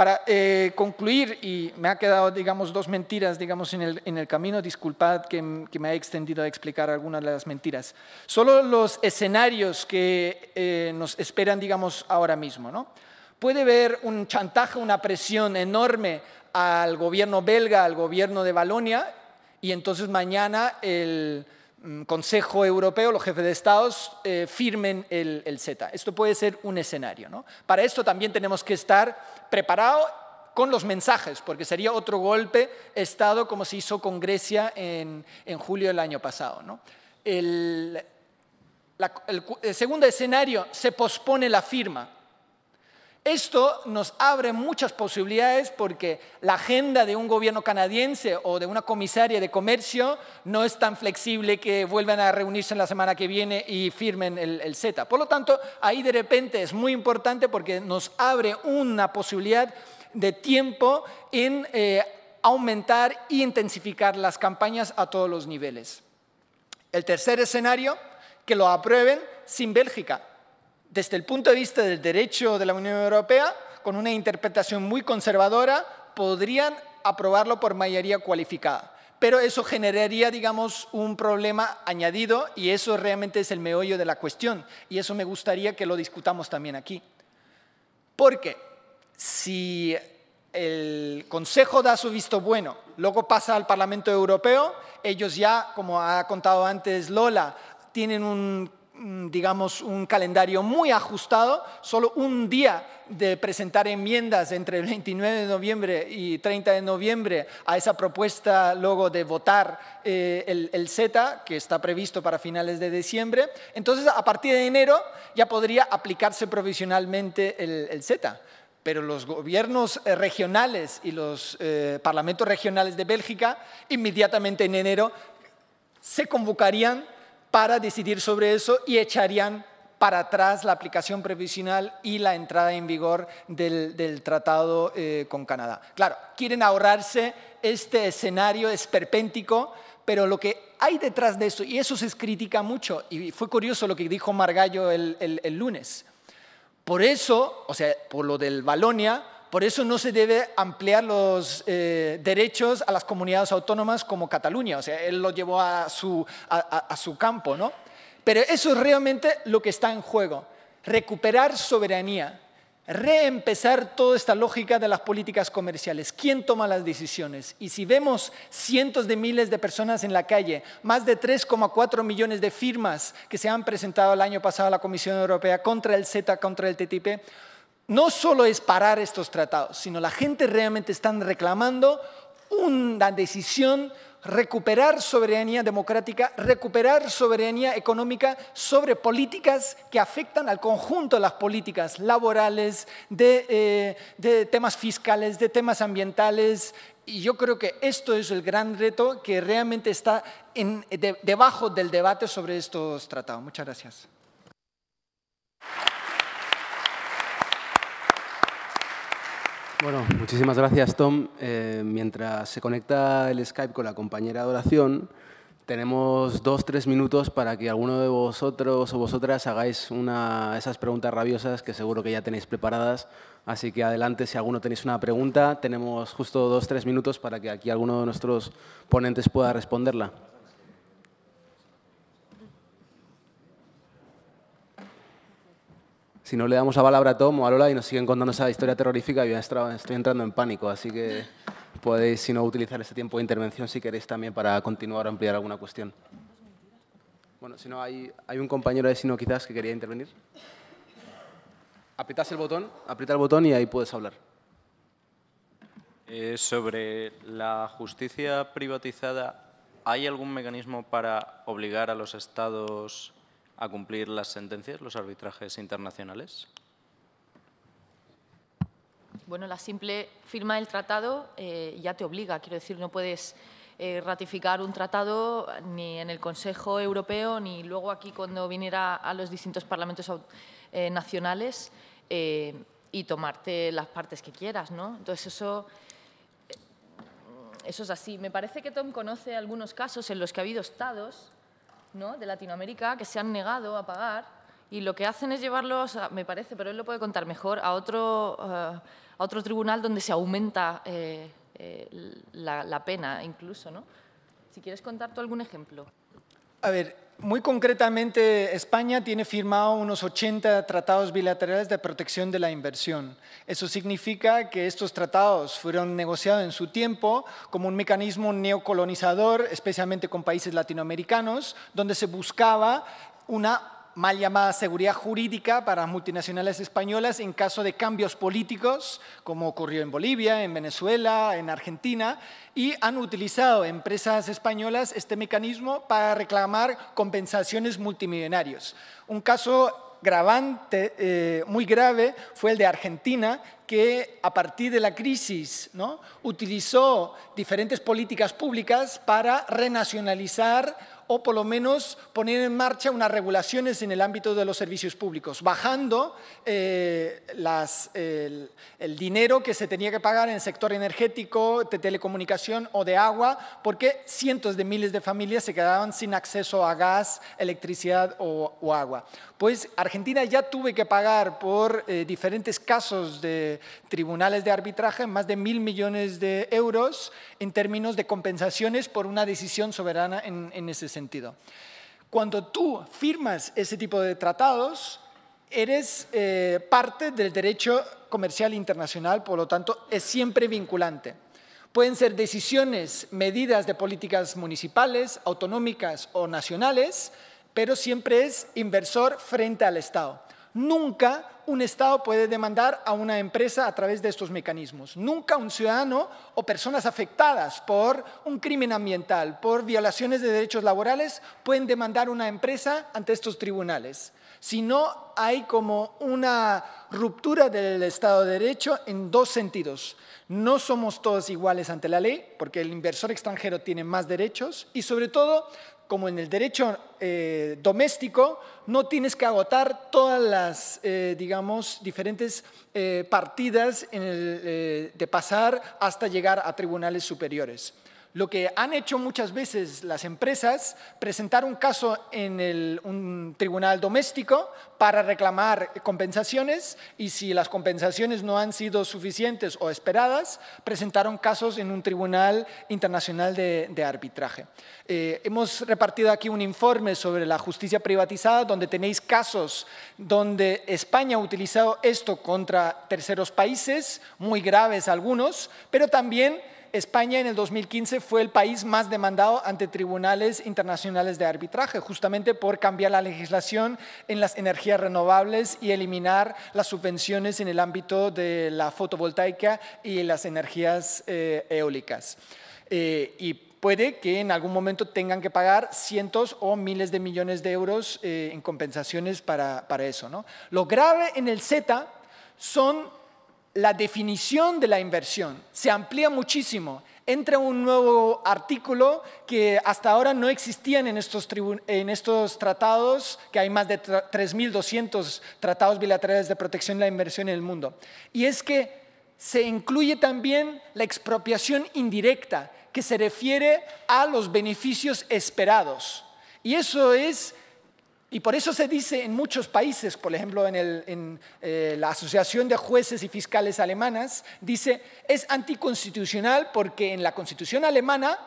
Para eh, concluir, y me ha quedado, digamos, dos mentiras, digamos, en el, en el camino, disculpad que, me he extendido a explicar algunas de las mentiras. Solo los escenarios que eh, nos esperan, digamos, ahora mismo, ¿no? Puede haber un chantaje, una presión enorme al gobierno belga, al gobierno de Balonia, y entonces mañana el Mm, consejo Europeo, los jefes de Estado eh, firmen el, Z. Esto puede ser un escenario. ¿no? Para esto también tenemos que estar preparados con los mensajes, porque sería otro golpe Estado como se hizo con Grecia en, julio del año pasado. el segundo escenario, se pospone la firma. Esto nos abre muchas posibilidades porque la agenda de un gobierno canadiense o de una comisaria de comercio no es tan flexible que vuelvan a reunirse en la semana que viene y firmen el, Z. Por lo tanto, ahí de repente es muy importante porque nos abre una posibilidad de tiempo en eh, aumentar e intensificar las campañas a todos los niveles. El tercer escenario, que lo aprueben sin Bélgica desde el punto de vista del derecho de la Unión Europea, con una interpretación muy conservadora, podrían aprobarlo por mayoría cualificada. Pero eso generaría, digamos, un problema añadido y eso realmente es el meollo de la cuestión. Y eso me gustaría que lo discutamos también aquí. Porque si el Consejo da su visto bueno, luego pasa al Parlamento Europeo, ellos ya, como ha contado antes Lola, tienen un Mm, digamos, un calendario muy ajustado, solo un día de presentar enmiendas entre el 29 de noviembre y 30 de noviembre a esa propuesta luego de votar eh, el, Z, que está previsto para finales de diciembre. Entonces, a partir de enero ya podría aplicarse provisionalmente el, Z pero los gobiernos eh, regionales y los eh, parlamentos regionales de Bélgica inmediatamente en enero se convocarían para decidir sobre eso y echarían para atrás la aplicación previsional y la entrada en vigor del, tratado eh, con Canadá. Claro, quieren ahorrarse este escenario esperpéntico, pero lo que hay detrás de eso, y eso se critica mucho, y fue curioso lo que dijo Margallo el, el lunes. Por eso, o sea, por lo del Balonia, por eso no se debe ampliar los eh, derechos a las comunidades autónomas como Cataluña. O sea, él lo llevó a su, a, su campo, ¿no? Pero eso es realmente lo que está en juego. Recuperar soberanía, reempezar toda esta lógica de las políticas comerciales. ¿Quién toma las decisiones? Y si vemos cientos de miles de personas en la calle, más de 3,4 millones de firmas que se han presentado el año pasado a la Comisión Europea contra el Z, contra el TTIP, no solo es parar estos tratados, sino la gente realmente está reclamando una decisión recuperar soberanía democrática, recuperar soberanía económica sobre políticas que afectan al conjunto de las políticas laborales, de, eh, temas fiscales, de temas ambientales. Y yo creo que esto es el gran reto que realmente está debajo del debate sobre estos tratados. Muchas gracias. Bueno, muchísimas gracias, Tom. Eh, mientras se conecta el Skype con la compañera de oración, tenemos dos, tres minutos para que alguno de vosotros o vosotras hagáis esas preguntas rabiosas que seguro que ya tenéis preparadas. Así que adelante, si alguno tenéis una pregunta, tenemos justo dos, tres minutos para que aquí alguno de nuestros ponentes pueda responderla. si no le damos la palabra a Tom o a Lola y nos siguen contando esa historia terrorífica, yo estoy entrando en pánico, así que podéis, si utilizar este tiempo de intervención si queréis también para continuar a ampliar alguna cuestión. Bueno, si no, hay, hay un compañero de Sino quizás que quería intervenir. Apretas el botón, aprieta el botón y ahí puedes hablar. Eh, sobre la justicia privatizada, ¿hay algún mecanismo para obligar a los estados a cumplir las sentencias, los arbitrajes internacionales? Bueno, la simple firma del tratado eh, ya te obliga, quiero decir, no puedes eh, ratificar un tratado ni en el Consejo Europeo ni luego aquí cuando viniera a los distintos parlamentos eh, nacionales y tomarte las partes que quieras, ¿no? Entonces eso, eso es así. Me parece que Tom conoce algunos casos en los que ha habido estados de Latinoamérica que se han negado a pagar y lo que hacen es llevarlos, a, me parece, pero él lo puede contar mejor, a otro, eh, a otro tribunal donde se aumenta eh, eh, la, pena incluso. ¿no? Si quieres contar tú algún ejemplo. A ver, muy concretamente, España tiene firmado unos 80 tratados bilaterales de protección de la inversión. Eso significa que estos tratados fueron negociados en su tiempo como un mecanismo neocolonizador, especialmente con países latinoamericanos, donde se buscaba una mal llamada seguridad jurídica para multinacionales españolas en caso de cambios políticos, como ocurrió en Bolivia, en Venezuela, en Argentina, y han utilizado empresas españolas este mecanismo para reclamar compensaciones multimillonarias. Un caso gravante, eh, muy grave, fue el de Argentina, que a partir de la crisis ¿no? utilizó diferentes políticas públicas para renacionalizar o por lo menos poner en marcha unas regulaciones en el ámbito de los servicios públicos, bajando eh, el, dinero que se tenía que pagar en el sector energético, de telecomunicación o de agua, porque cientos de miles de familias se quedaban sin acceso a gas, electricidad o agua pues Argentina ya tuvo que pagar por eh, diferentes casos de tribunales de arbitraje más de mil millones de euros en términos de compensaciones por una decisión soberana en, ese sentido. Cuando tú firmas ese tipo de tratados, eres eh, parte del derecho comercial internacional, por lo tanto, es siempre vinculante. Pueden ser decisiones, medidas de políticas municipales, autonómicas o nacionales, pero siempre es inversor frente al Estado. Nunca un Estado puede demandar a una empresa a través de estos mecanismos. Nunca un ciudadano o personas afectadas por un crimen ambiental, por violaciones de derechos laborales, pueden demandar a una empresa ante estos tribunales. Si no, hay como una ruptura del Estado de Derecho en dos sentidos. No somos todos iguales ante la ley, porque el inversor extranjero tiene más derechos, y sobre todo como en el derecho eh, doméstico, no tienes que agotar todas las, eh, digamos, diferentes eh, partidas de pasar hasta llegar a tribunales superiores. Lo que han hecho muchas veces las empresas, presentar un caso en un tribunal doméstico para reclamar compensaciones y si las compensaciones no han sido suficientes o esperadas, presentaron casos en un tribunal internacional de, arbitraje. Eh, hemos repartido aquí un informe sobre la justicia privatizada donde tenéis casos donde España ha utilizado esto contra terceros países, muy graves algunos, pero también España en el 2015 fue el país más demandado ante tribunales internacionales de arbitraje, justamente por cambiar la legislación en las energías renovables y eliminar las subvenciones en el ámbito de la fotovoltaica y las energías eh, eólicas. Eh, y puede que en algún momento tengan que pagar cientos o miles de millones de euros eh, en compensaciones para, eso. Lo grave en el Z son la definición de la inversión se amplía muchísimo. Entra un nuevo artículo que hasta ahora no existían en estos, en estos tratados, que hay más de 3.200 tratados bilaterales de protección de la inversión en el mundo. Y es que se incluye también la expropiación indirecta, que se refiere a los beneficios esperados. Y eso es y por eso se dice en muchos países, por ejemplo en, eh, la Asociación de Jueces y Fiscales Alemanas, dice, es anticonstitucional porque en la constitución alemana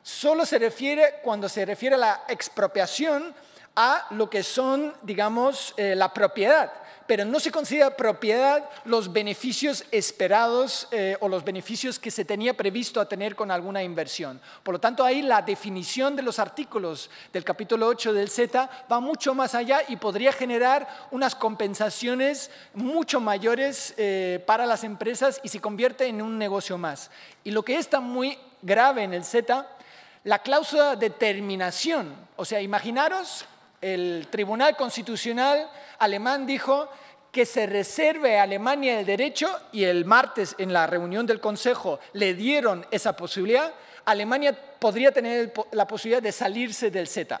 solo se refiere, cuando se refiere a la expropiación, a lo que son, digamos, eh, la propiedad pero no se considera propiedad los beneficios esperados eh, o los beneficios que se tenía previsto a tener con alguna inversión. Por lo tanto, ahí la definición de los artículos del capítulo 8 del Z va mucho más allá y podría generar unas compensaciones mucho mayores eh, para las empresas y se convierte en un negocio más. Y lo que está muy grave en el Z, la cláusula de terminación. O sea, imaginaros el Tribunal Constitucional alemán dijo, que se reserve a Alemania el derecho y el martes en la reunión del Consejo le dieron esa posibilidad, Alemania podría tener la posibilidad de salirse del Z.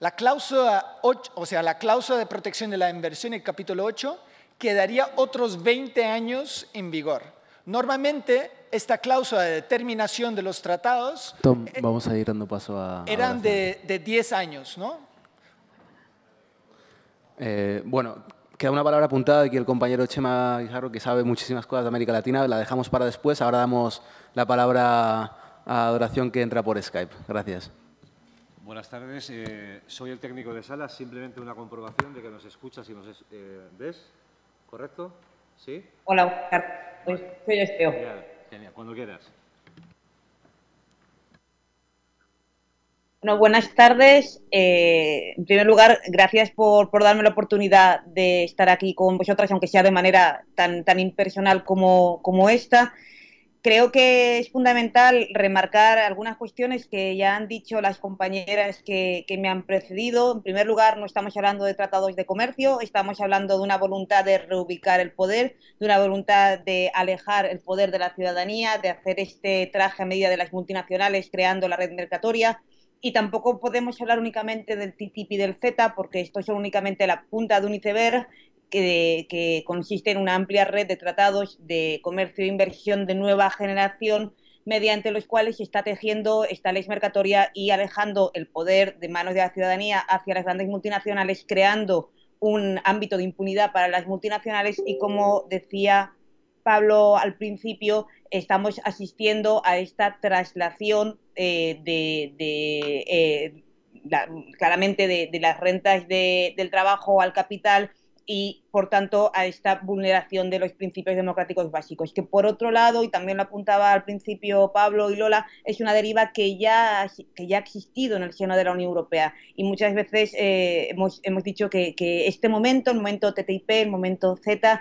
La cláusula, o sea, la cláusula de protección de la inversión en el capítulo 8 quedaría otros 20 años en vigor. Normalmente esta cláusula de determinación de los tratados... Tom, eh, vamos a ir dando paso a... Eran de, de 10 años, ¿no? Eh, bueno, queda una palabra apuntada aquí el compañero Chema Guijarro, que sabe muchísimas cosas de América Latina, la dejamos para después. Ahora damos la palabra a Adoración que entra por Skype. Gracias. Buenas tardes, eh, soy el técnico de sala, simplemente una comprobación de que nos escuchas y nos eh, ves, ¿correcto? ¿Sí? Hola, Oscar, soy Esteo. genial, cuando quieras. buenas tardes. Eh, en primer lugar, gracias por, darme la oportunidad de estar aquí con vosotras, aunque sea de manera tan, impersonal como, esta. Creo que es fundamental remarcar algunas cuestiones que ya han dicho las compañeras que, que me han precedido. En primer lugar, no estamos hablando de tratados de comercio, estamos hablando de una voluntad de reubicar el poder, de una voluntad de alejar el poder de la ciudadanía, de hacer este traje a medida de las multinacionales creando la red mercatoria y tampoco podemos hablar únicamente del TTIP y del Z, porque esto es únicamente la punta de un iceberg que, que, consiste en una amplia red de tratados de comercio e inversión de nueva generación, mediante los cuales se está tejiendo esta ley mercatoria y alejando el poder de manos de la ciudadanía hacia las grandes multinacionales, creando un ámbito de impunidad para las multinacionales y, como decía Pablo al principio, estamos asistiendo a esta traslación eh, de, de eh, la, claramente de, las rentas del trabajo al capital y, por tanto, a esta vulneración de los principios democráticos básicos, que por otro lado, y también lo apuntaba al principio Pablo y Lola, es una deriva que ya, que ya ha existido en el seno de la Unión Europea. Y muchas veces eh, hemos, hemos, dicho que, que este momento, el momento TTIP, el momento Z,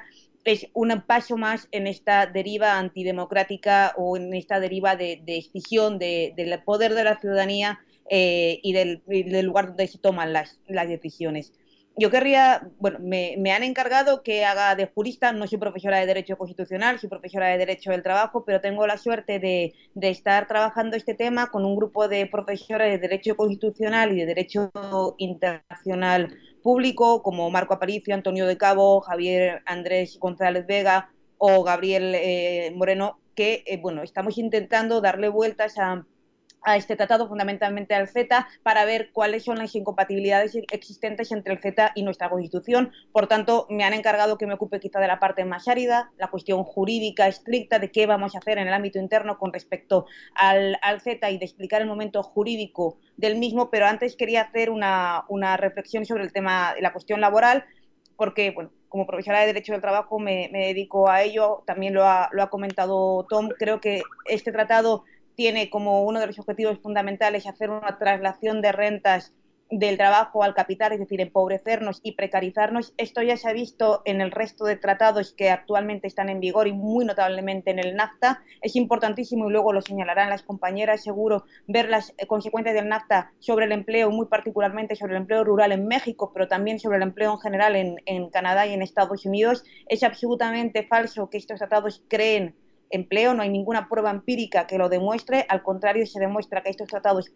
es un paso más en esta deriva antidemocrática o en esta deriva de, de del poder de la ciudadanía eh, y, del, lugar donde se toman las, decisiones. Yo querría, bueno, me, han encargado que haga de jurista, no soy profesora de Derecho Constitucional, soy profesora de Derecho del Trabajo, pero tengo la suerte de, de estar trabajando este tema con un grupo de profesores de Derecho Constitucional y de Derecho Internacional público, como Marco Aparicio, Antonio de Cabo, Javier Andrés González Vega o Gabriel eh, Moreno, que eh, bueno, estamos intentando darle vueltas a a este tratado, fundamentalmente al Z para ver cuáles son las incompatibilidades existentes entre el Z y nuestra Constitución. Por tanto, me han encargado que me ocupe quizá de la parte más árida, la cuestión jurídica estricta de qué vamos a hacer en el ámbito interno con respecto al, Z y de explicar el momento jurídico del mismo, pero antes quería hacer una, reflexión sobre el tema de la cuestión laboral, porque, bueno, como profesora de Derecho del Trabajo me, dedico a ello, también lo ha comentado Tom, creo que este tratado tiene como uno de los objetivos fundamentales hacer una traslación de rentas del trabajo al capital, es decir, empobrecernos y precarizarnos. Esto ya se ha visto en el resto de tratados que actualmente están en vigor y muy notablemente en el NAFTA. Es importantísimo, y luego lo señalarán las compañeras, seguro, ver las consecuencias del NAFTA sobre el empleo, muy particularmente sobre el empleo rural en México, pero también sobre el empleo en general en, en Canadá y en Estados Unidos. Es absolutamente falso que estos tratados creen empleo, no hay ninguna prueba empírica que lo demuestre, al contrario se demuestra que estos tratados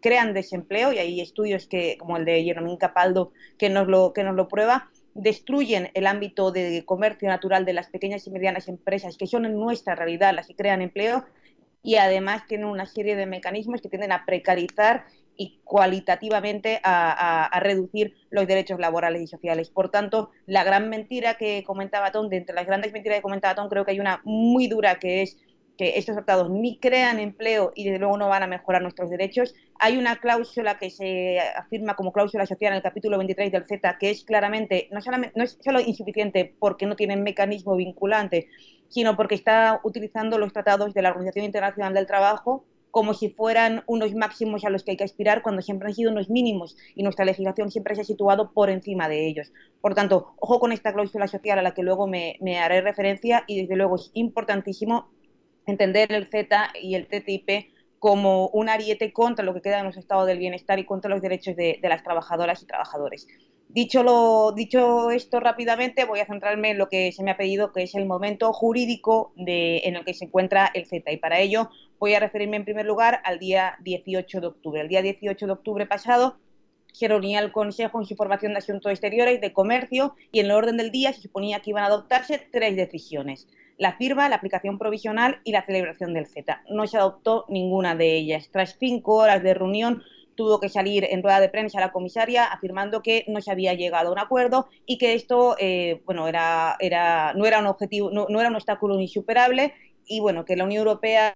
crean desempleo y hay estudios que como el de Jeromín Capaldo que nos lo que nos lo prueba destruyen el ámbito de comercio natural de las pequeñas y medianas empresas que son en nuestra realidad las que crean empleo y además tienen una serie de mecanismos que tienden a precarizar y cualitativamente a, reducir los derechos laborales y sociales. Por tanto, la gran mentira que comentaba Tom, de entre las grandes mentiras que comentaba Tom, creo que hay una muy dura que es que estos tratados ni crean empleo y desde luego no van a mejorar nuestros derechos. Hay una cláusula que se afirma como cláusula social en el capítulo 23 del Z que es claramente, no, solamente, no es solo insuficiente porque no tiene mecanismo vinculante, sino porque está utilizando los tratados de la Organización Internacional del Trabajo como si fueran unos máximos a los que hay que aspirar cuando siempre han sido unos mínimos y nuestra legislación siempre se ha situado por encima de ellos. Por tanto, ojo con esta cláusula social a la que luego me, haré referencia y desde luego es importantísimo entender el Z y el TTIP como un ariete contra lo que queda en los Estados del bienestar y contra los derechos de, las trabajadoras y trabajadores. Dicho, esto rápidamente, voy a centrarme en lo que se me ha pedido, que es el momento jurídico en el que se encuentra el Z. Y para ello voy a referirme en primer lugar al día 18 de octubre. El día 18 de octubre pasado se reunía el Consejo en su formación de Asuntos Exteriores y de Comercio y en el orden del día se suponía que iban a adoptarse tres decisiones. La firma, la aplicación provisional y la celebración del z No se adoptó ninguna de ellas. Tras cinco horas de reunión, tuvo que salir en rueda de prensa la comisaria afirmando que no se había llegado a un acuerdo y que esto eh, bueno era, era no era un objetivo era un obstáculo insuperable y bueno que la Unión Europea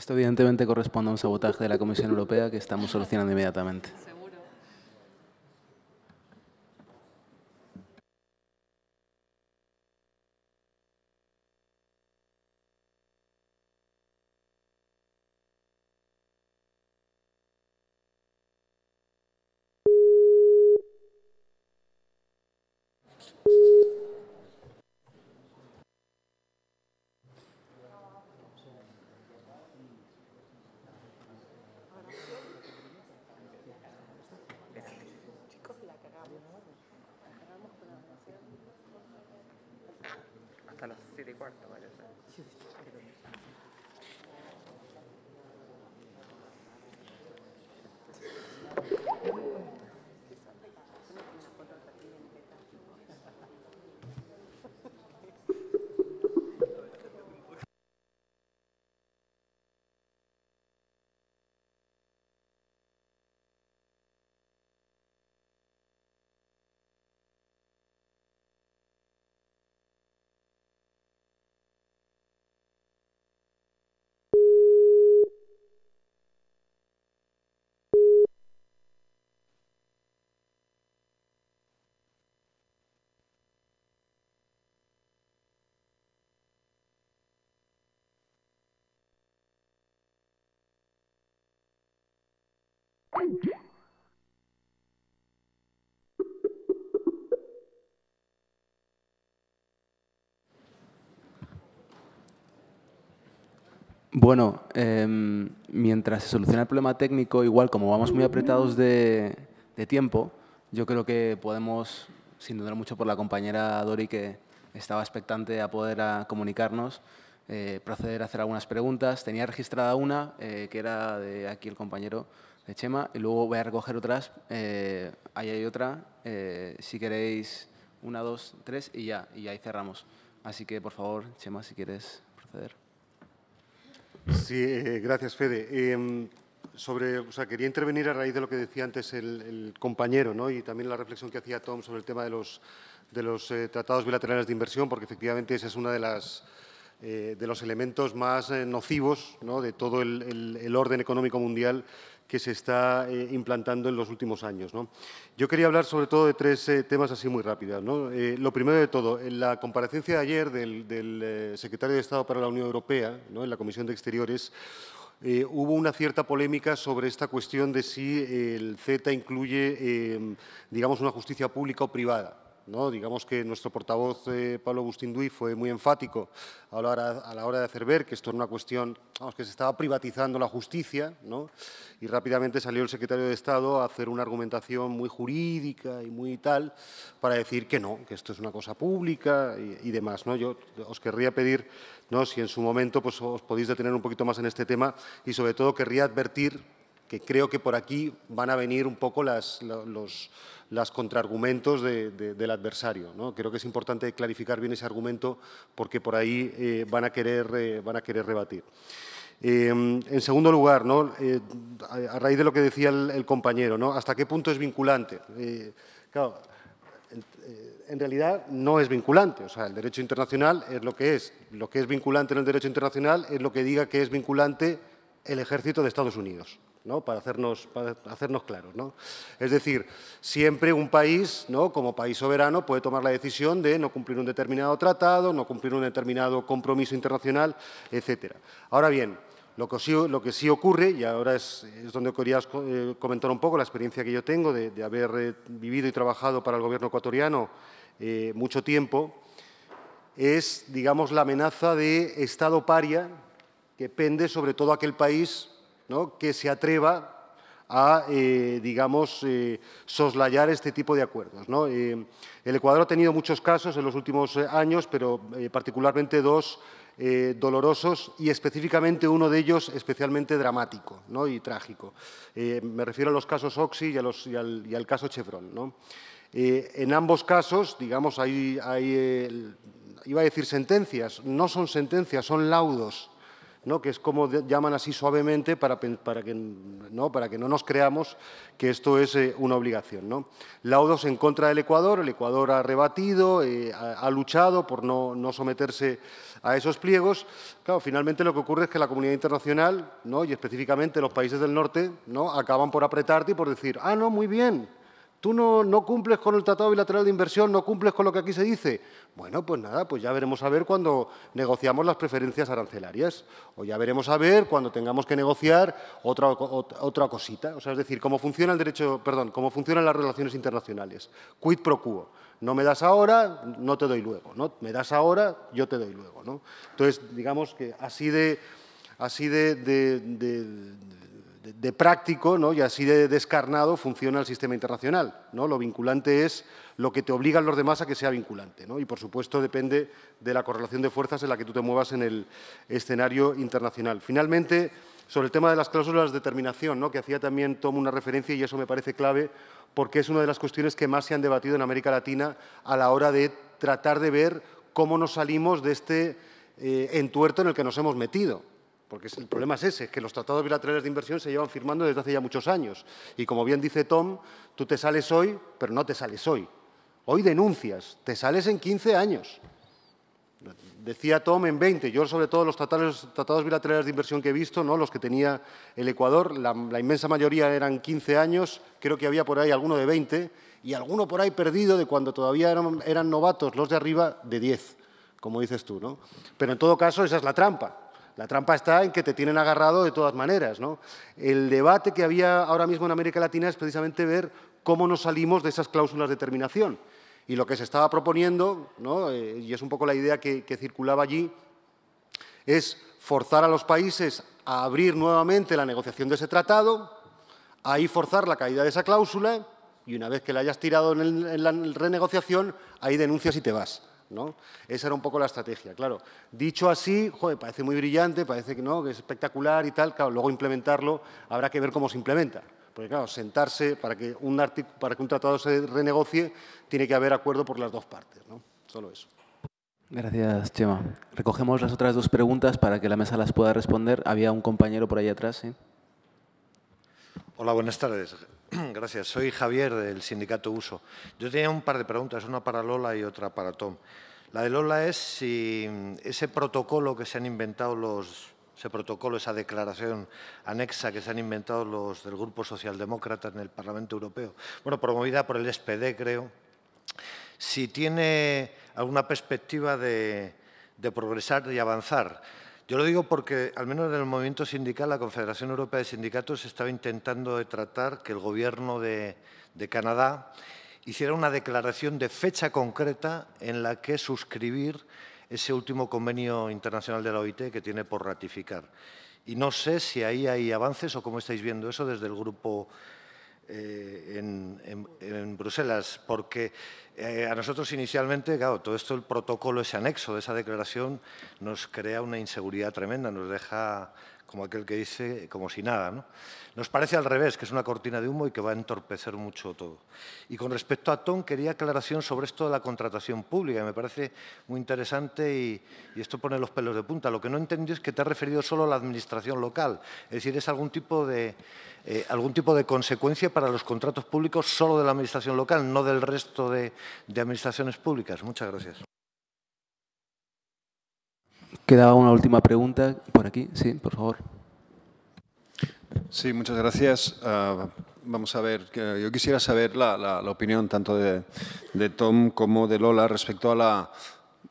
Esto evidentemente corresponde a un sabotaje de la Comisión Europea que estamos solucionando inmediatamente. Bueno, em, mientras se soluciona el problema técnico, igual como vamos muy apretados de, tiempo, yo creo que podemos, sin dudar mucho por la compañera Dori que estaba expectante a poder comunicarnos, eh, proceder a hacer algunas preguntas. Tenía registrada una, eh, que era de aquí el compañero, de Chema. Y luego voy a recoger otras. Eh, ahí hay otra. Eh, si queréis, una, dos, tres y ya. Y ahí cerramos. Así que, por favor, Chema, si quieres proceder. Sí, eh, gracias, Fede. Em, sobre, o sea, quería intervenir a raíz de lo que decía antes el, compañero ¿no? y también la reflexión que hacía Tom sobre el tema de los, de los tratados bilaterales de inversión, porque efectivamente esa es una de las... de los elementos más nocivos ¿no? de todo el, orden económico mundial que se está eh, implantando en los últimos años. Yo quería hablar sobre todo de tres eh, temas así muy rápidos. Eh, lo primero de todo, en la comparecencia de ayer del, secretario de Estado para la Unión Europea, en la Comisión de Exteriores, hubo una cierta polémica sobre esta cuestión de si el Z incluye, digamos, una justicia pública o privada. Digamos que nuestro portavoz, eh, Pablo Pablo Duy, fue muy enfático a la, hora, de hacer ver que esto era una cuestión, vamos, que se estaba privatizando la justicia, ¿no? Y rápidamente salió el secretario de Estado a hacer una argumentación muy jurídica y muy tal para decir que no, que esto es una cosa pública y, demás, Yo os querría pedir, ¿no? Si en su momento pues, os podéis detener un poquito más en este tema y sobre todo querría advertir que creo que por aquí van a venir un poco las, los las contraargumentos del adversario. ¿no? Creo que es importante clarificar bien ese argumento porque por ahí eh, van, a querer, eh, van a querer rebatir. Eh, en segundo lugar, ¿no? a raíz de lo que decía el, compañero, ¿no? ¿hasta qué punto es vinculante? en realidad no es vinculante. O sea, el derecho internacional es lo que es. Lo que es vinculante en el derecho internacional es lo que diga que es vinculante el ejército de Estados Unidos para, hacernos, hacernos claros. Es decir, siempre un país, ¿no? como país soberano, puede tomar la decisión de no cumplir un determinado tratado, no cumplir un determinado compromiso internacional, etc. Ahora bien, lo que, sí, ocurre, y ahora es, donde quería eh, comentar un poco la experiencia que yo tengo de, haber eh, vivido y trabajado para el gobierno ecuatoriano eh, mucho tiempo, es, digamos, la amenaza de Estado paria que pende sobre todo aquel país que se atreva a, eh, digamos, eh, soslayar este tipo de acuerdos. Eh, el Ecuador ha tenido muchos casos en los últimos años, pero particularmente dos dolorosos y específicamente uno de ellos especialmente dramático y trágico. me refiero a los casos Oxy y, al, caso Chevron. en ambos casos, digamos, iba a decir sentencias, no son sentencias, son laudos que es como llaman así suavemente para, que, ¿no? para que no nos creamos que esto es eh, una obligación. ¿no? Laudos en contra del Ecuador, el Ecuador ha rebatido, eh, ha, luchado por no, someterse a esos pliegos. Claro, finalmente lo que ocurre es que la comunidad internacional, ¿no? y específicamente los países del norte, ¿no? acaban por apretarte y por decir, ah, no, muy bien, tú no, cumples con el Tratado Bilateral de Inversión, no cumples con lo que aquí se dice. Bueno, pues nada, pues ya veremos a ver cuando negociamos las preferencias arancelarias o ya veremos a ver cuando tengamos que negociar otra, otra cosita. O sea, es decir, cómo funciona el derecho, perdón, cómo funcionan las relaciones internacionales. Quid pro quo. No me das ahora, no te doy luego. ¿no? Me das ahora, yo te doy luego. ¿no? Entonces, digamos que así de, así de de, práctico ¿no? y así de descarnado funciona el sistema internacional. ¿no? Lo vinculante es lo que te a los demás a que sea vinculante. Y, por supuesto, depende de la correlación de fuerzas en la que tú te muevas en el escenario internacional. Finalmente, sobre el tema de las cláusulas de determinación, ¿no? que hacía también tomo una referencia y eso me parece clave porque es una de las cuestiones que más se han debatido en América Latina a la hora de tratar de ver cómo nos salimos de este eh, entuerto en el que nos hemos metido. Porque el problema es ese, que los tratados bilaterales de inversión se llevan firmando desde hace ya muchos años. Y como bien dice Tom, tú te sales hoy, pero no te sales hoy. Hoy denuncias, te sales en 15 años. Decía Tom en 20, yo sobre todo los tratados, bilaterales de inversión que he visto, ¿no? los que tenía el Ecuador, la, inmensa mayoría eran 15 años, creo que había por ahí alguno de 20 y alguno por ahí perdido de cuando todavía eran, novatos, los de arriba de 10, como dices tú. ¿no? Pero en todo caso esa es la trampa, la trampa está en que te tienen agarrado de todas maneras. El debate que había ahora mismo en América Latina es precisamente ver cómo nos salimos de esas cláusulas de terminación. Y lo que se estaba proponiendo, ¿no? Eh, y es un poco la idea que, circulaba allí, es forzar a los países a abrir nuevamente la negociación de ese tratado, ahí forzar la caída de esa cláusula y una vez que la hayas tirado en, en la renegociación, ahí denuncias y te vas. Esa era un poco la estrategia, claro. Dicho así, parece muy brillante, parece que, ¿no? que es espectacular y tal, luego implementarlo habrá que ver cómo se implementa. Porque claro, sentarse para que un, para que un tratado se renegocie tiene que haber acuerdo por las dos partes, ¿no? Solo eso. Gracias, Chema. Recogemos las otras dos preguntas para que la mesa las pueda responder. Había un compañero por ahí atrás, ¿sí? Hola, buenas tardes. Gracias. Soy Javier del Sindicato Uso. Yo tenía un par de preguntas, una para Lola y otra para Tom. La de Lola es si mm, ese protocolo que se han inventado los, ese protocolo, esa declaración anexa que se han inventado los del Grupo Socialdemócrata en el Parlamento Europeo, bueno, promovida por el SPD, creo, si tiene alguna perspectiva de, de progresar y avanzar. Yo lo digo porque, al menos en el movimiento sindical, la Confederación Europea de Sindicatos estaba intentando tratar que el gobierno de, de Canadá hiciera una declaración de fecha concreta en la que suscribir ese último convenio internacional de la OIT que tiene por ratificar. Y no sé si ahí hay avances o cómo estáis viendo eso desde el grupo eh, en, Bruselas, porque eh, a nosotros inicialmente, claro, todo esto, el protocolo, ese anexo de esa declaración, nos crea una inseguridad tremenda, nos deja como aquel que dice, como si nada. Nos parece al revés, que es una cortina de humo y que va a entorpecer mucho todo. Y con respecto a Tom, quería aclaración sobre esto de la contratación pública, me parece muy interesante y, esto pone los pelos de punta. Lo que no entendí es que te has referido solo a la administración local, es decir, es algún tipo de, eh, algún tipo de consecuencia para los contratos públicos solo de la administración local, no del resto de administraciones públicas. Muchas gracias. Quedaba una última pregunta por aquí. Sí, por favor. Sí, muchas gracias. Ah, vamos a ver, yo quisiera saber la, opinión tanto de, Tom como de Lola respecto a la,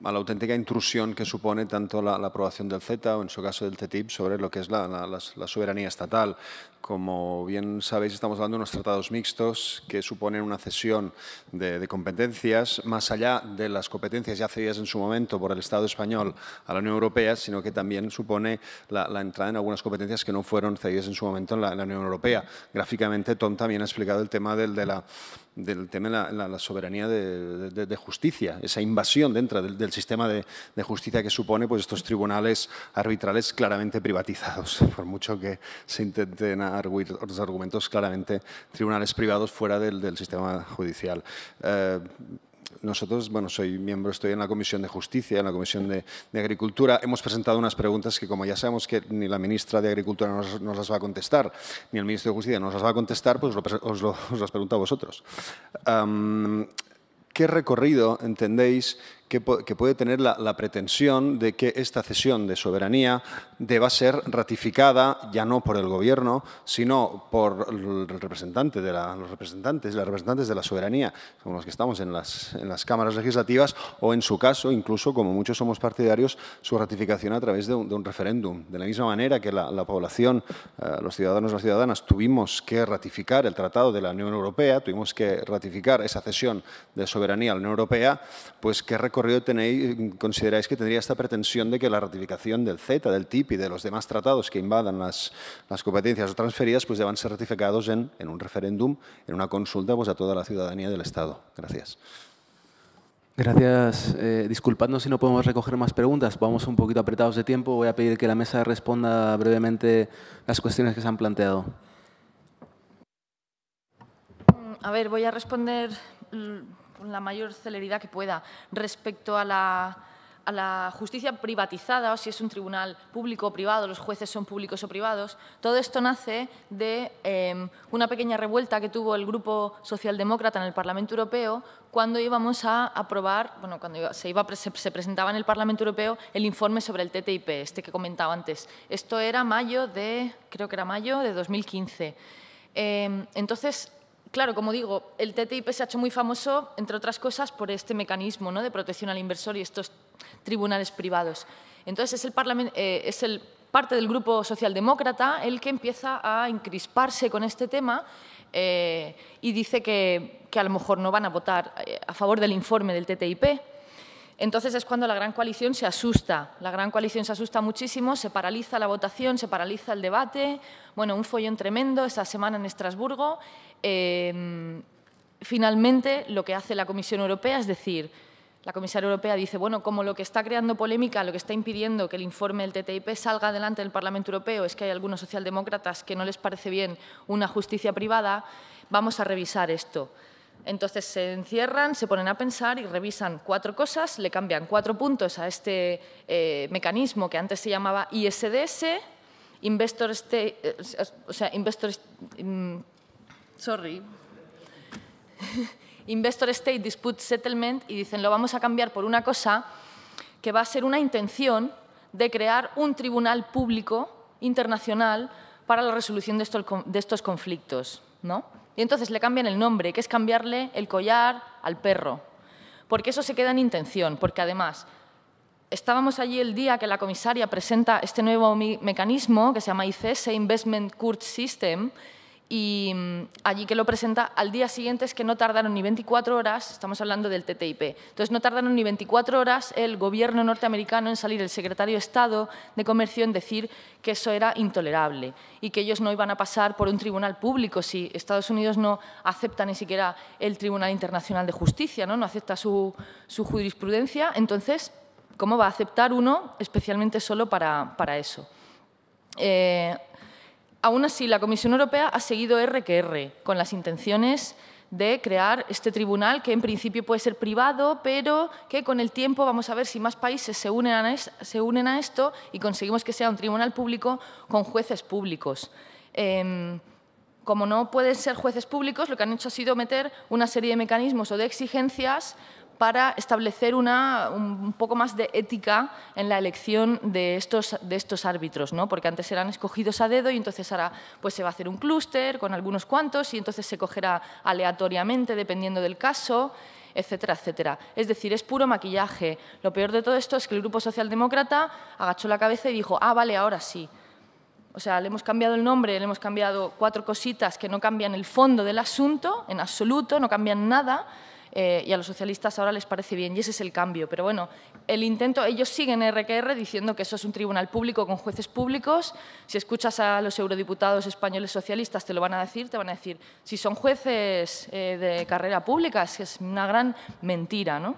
auténtica intrusión que supone tanto la, aprobación del Z, o en su caso del TTIP sobre lo que es la, soberanía estatal. Como bien sabéis, estamos hablando de unos tratados mixtos que suponen una cesión de, competencias, más allá de las competencias ya cedidas en su momento por el Estado español a la Unión Europea, sino que también supone la, entrada en algunas competencias que no fueron cedidas en su momento en la, Unión Europea. Gráficamente, Tom también ha explicado el tema del, de la, del tema de la, soberanía de, justicia, esa invasión dentro del, sistema de, justicia que supone pues, estos tribunales arbitrales claramente privatizados, por mucho que se intenten argumentos claramente tribunales privados fuera del, sistema judicial. Eh, nosotros, bueno, soy miembro, estoy en la Comisión de Justicia, en la Comisión de, Agricultura. Hemos presentado unas preguntas que, como ya sabemos que ni la ministra de Agricultura nos, las va a contestar, ni el ministro de Justicia nos las va a contestar, pues os, las pregunto a vosotros. ¿Qué recorrido entendéis que, puede tener la, la, pretensión de que esta cesión de soberanía deba ser ratificada ya no por el Gobierno, sino por el representante de los representantes, las representantes de la soberanía, como los que estamos en las, en las cámaras legislativas, o en su caso, incluso como muchos somos partidarios, su ratificación a través de un, referéndum. De la misma manera que la, población, eh, los ciudadanos y las ciudadanas, tuvimos que ratificar el Tratado de la Unión Europea, tuvimos que ratificar esa cesión de soberanía a la Unión Europea, pues qué recorrido tenéis, consideráis que tendría esta pretensión de que la ratificación del Z, del TIP, de los demás tratados que invadan las, competencias o transferidas, pues deben ser ratificados en, un referéndum, en una consulta pues, a toda la ciudadanía del Estado. Gracias. Gracias. Eh, disculpadnos si no podemos recoger más preguntas. Vamos un poquito apretados de tiempo. Voy a pedir que la mesa responda brevemente las cuestiones que se han planteado. Mm, a ver, voy a responder mm, con la mayor celeridad que pueda respecto a la a la justicia privatizada, o si es un tribunal público o privado, los jueces son públicos o privados, todo esto nace de em, una pequeña revuelta que tuvo el grupo socialdemócrata en el Parlamento Europeo cuando íbamos a aprobar, bueno, cuando se, iba, se, presentaba en el Parlamento Europeo el informe sobre el TTIP, este que comentaba antes. Esto era mayo de, creo que era mayo de 2015. Em, entonces, Claro, como digo, el TTIP se ha hecho muy famoso, entre otras cosas, por este mecanismo de protección al inversor y estos tribunales privados. Entonces, es, el parlamento eh, es el, parte del grupo socialdemócrata el que empieza a encrisparse con este tema eh, y dice que, a lo mejor no van a votar eh, a favor del informe del TTIP. Entonces es cuando la gran coalición se asusta. La gran coalición se asusta muchísimo, se paraliza la votación, se paraliza el debate. Bueno, un follón tremendo esta semana en Estrasburgo. finalmente, lo que hace la Comisión Europea es decir, la comisaria europea dice, bueno, como lo que está creando polémica, lo que está impidiendo que el informe del TTIP salga adelante del Parlamento Europeo es que hay algunos socialdemócratas que no les parece bien una justicia privada, vamos a revisar esto. Entonces se encierran, se ponen a pensar y revisan cuatro cosas, le cambian cuatro puntos a este eh, mecanismo que antes se llamaba ISDS, Investor, State, eh, o sea, Investor, mm, sorry, Investor State Dispute Settlement y dicen lo vamos a cambiar por una cosa que va a ser una intención de crear un tribunal público internacional para la resolución de estos, de estos conflictos. ¿no? Y entonces le cambian el nombre, que es cambiarle el collar al perro, porque eso se queda en intención, porque además estábamos allí el día que la comisaria presenta este nuevo mecanismo que se llama ICS, Investment Court System, y mm, allí que lo presenta al día siguiente es que no tardaron ni 24 horas, estamos hablando del TTIP, entonces no tardaron ni 24 horas el gobierno norteamericano en salir el secretario de Estado de Comercio en decir que eso era intolerable y que ellos no iban a pasar por un tribunal público si Estados Unidos no acepta ni siquiera el Tribunal Internacional de Justicia, no, no acepta su, su jurisprudencia, entonces, ¿cómo va a aceptar uno especialmente solo para, para eso? Eh, Aún así, la Comisión Europea ha seguido R con las intenciones de crear este tribunal que en principio puede ser privado, pero que con el tiempo vamos a ver si más países se unen a, esto y conseguimos que sea un tribunal público con jueces públicos. Em, como no pueden ser jueces públicos, lo que han hecho ha sido meter una serie de mecanismos o de exigencias para establecer un poco más de ética en la elección de estos, de estos árbitros, ¿no? porque antes eran escogidos a dedo y entonces ahora pues, se va a hacer un clúster con algunos cuantos y entonces se cogerá aleatoriamente dependiendo del caso etcétera, etcétera. Es decir, es puro maquillaje. Lo peor de todo esto es que el Grupo Socialdemócrata agachó la cabeza y dijo, ah, vale, ahora sí. O sea, le hemos cambiado el nombre, le hemos cambiado cuatro cositas que no cambian el fondo del asunto en absoluto, no cambian nada, eh, y a los socialistas ahora les parece bien y ese es el cambio. Pero bueno, el intento, ellos siguen RQR diciendo que eso es un tribunal público con jueces públicos. Si escuchas a los eurodiputados españoles socialistas te lo van a decir, te van a decir, si son jueces eh, de carrera pública, es, es una gran mentira. ¿no?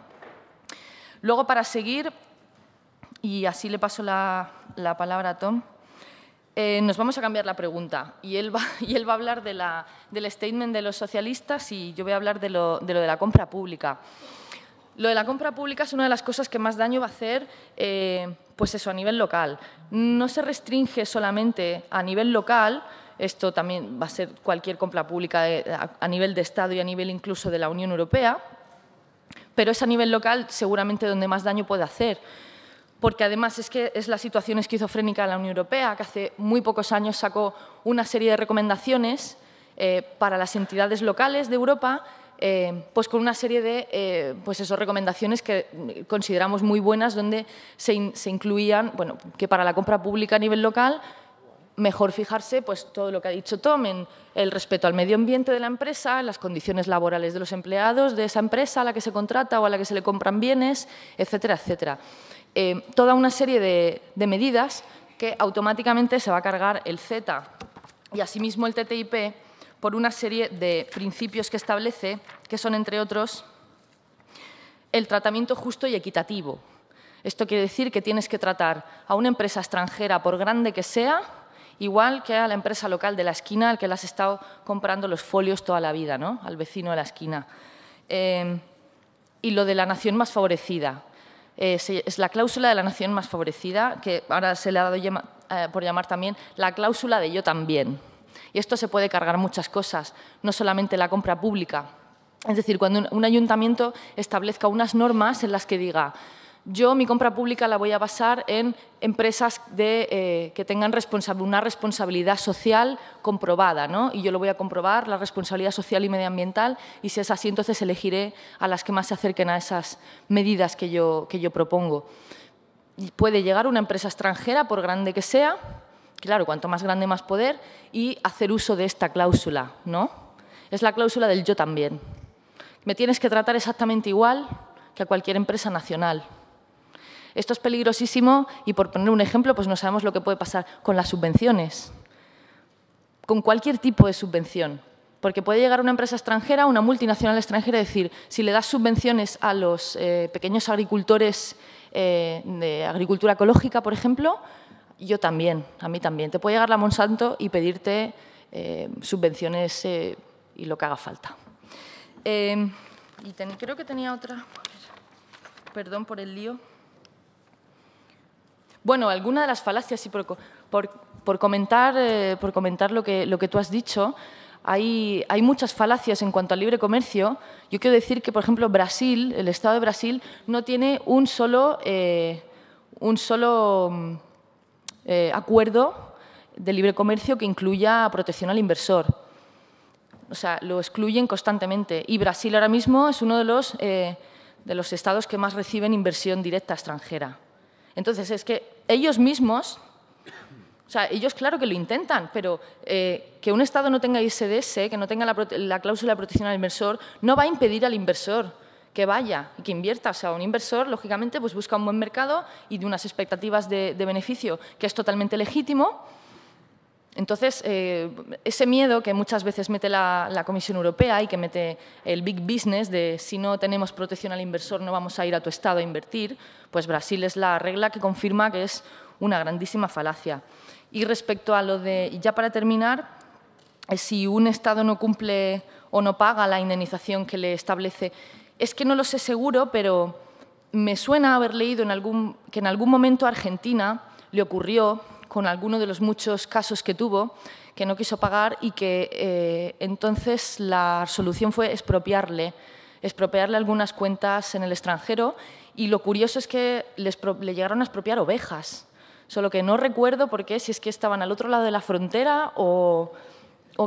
Luego, para seguir, y así le paso la palabra a Tom. Eh, nos vamos a cambiar la pregunta y él va, y él va a hablar del statement de los socialistas y yo voy a hablar de lo, de la compra pública. Lo de la compra pública es una de las cosas que más daño va a hacer, eh, pues eso, a nivel local. No se restringe solamente a nivel local, esto también va a ser cualquier compra pública eh, a, a nivel de Estado y a nivel incluso de la Unión Europea, pero es a nivel local seguramente donde más daño puede hacer porque además es que es la situación esquizofrénica de la Unión Europea, que hace muy pocos años sacó una serie de recomendaciones eh, para las entidades locales de Europa, eh, pues con una serie de eh, pues recomendaciones que consideramos muy buenas, donde se, incluían bueno, que para la compra pública a nivel local mejor fijarse pues todo lo que ha dicho Tom en el respeto al medio ambiente de la empresa, en las condiciones laborales de los empleados de esa empresa a la que se contrata o a la que se le compran bienes, etcétera, etcétera. Eh, toda una serie de, medidas que automáticamente se va a cargar el Z y asimismo el TTIP por una serie de principios que establece, que son, entre otros, el tratamiento justo y equitativo. Esto quiere decir que tienes que tratar a una empresa extranjera, por grande que sea, igual que a la empresa local de la esquina al que le has estado comprando los folios toda la vida, ¿no? al vecino de la esquina. Eh, y lo de la nación más favorecida es la cláusula de la nación más favorecida, que ahora se le ha dado eh, por llamar también la cláusula de yo también. Y esto se puede cargar muchas cosas, no solamente la compra pública. Es decir, cuando un ayuntamiento establezca unas normas en las que diga yo mi compra pública la voy a basar en empresas eh, que tengan una responsabilidad social comprobada, ¿no? Y yo lo voy a comprobar, la responsabilidad social y medioambiental, y si es así, entonces elegiré a las que más se acerquen a esas medidas que yo, que yo propongo. puede llegar una empresa extranjera, por grande que sea, claro, cuanto más grande, más poder, y hacer uso de esta cláusula, ¿no? Es la cláusula del yo también. Me tienes que tratar exactamente igual que a cualquier empresa nacional. Esto es peligrosísimo y por poner un ejemplo, pues no sabemos lo que puede pasar con las subvenciones, con cualquier tipo de subvención. Porque puede llegar una empresa extranjera, una multinacional extranjera, y decir, si le das subvenciones a los eh, pequeños agricultores eh, de agricultura ecológica, por ejemplo, yo también, a mí también. Te puede llegar la Monsanto y pedirte eh, subvenciones y lo que haga falta. y creo que tenía otra... Perdón por el lío. Bueno, alguna de las falacias, y por, comentar, eh, lo, que, tú has dicho, hay, muchas falacias en cuanto al libre comercio. Yo quiero decir que, por ejemplo, Brasil, el Estado de Brasil, no tiene un solo, eh, un solo mm, eh, acuerdo de libre comercio que incluya protección al inversor. O sea, lo excluyen constantemente. Y Brasil ahora mismo es uno de los, de los estados que más reciben inversión directa extranjera. Entonces, es que ellos mismos, o sea, ellos claro que lo intentan, pero eh, que un Estado no tenga ISDS, que no tenga la, cláusula de protección al inversor, no va a impedir al inversor que vaya y que invierta. O sea, un inversor, lógicamente, pues busca un buen mercado y de unas expectativas de beneficio, que es totalmente legítimo, entonces, eh, ese miedo que muchas veces mete la, Comisión Europea y que mete el big business de si no tenemos protección al inversor no vamos a ir a tu Estado a invertir, pues Brasil es la regla que confirma que es una grandísima falacia. Y respecto a lo de, ya para terminar, eh, si un Estado no cumple o no paga la indemnización que le establece, es que no lo sé seguro, pero me suena haber leído en algún, que en algún momento Argentina le ocurrió con alguno de los muchos casos que tuvo, que no quiso pagar y que eh, entonces la solución fue expropiarle, expropiarle algunas cuentas en el extranjero y lo curioso es que les le llegaron a expropiar ovejas, solo que no recuerdo por qué, si es que estaban al otro lado de la frontera o,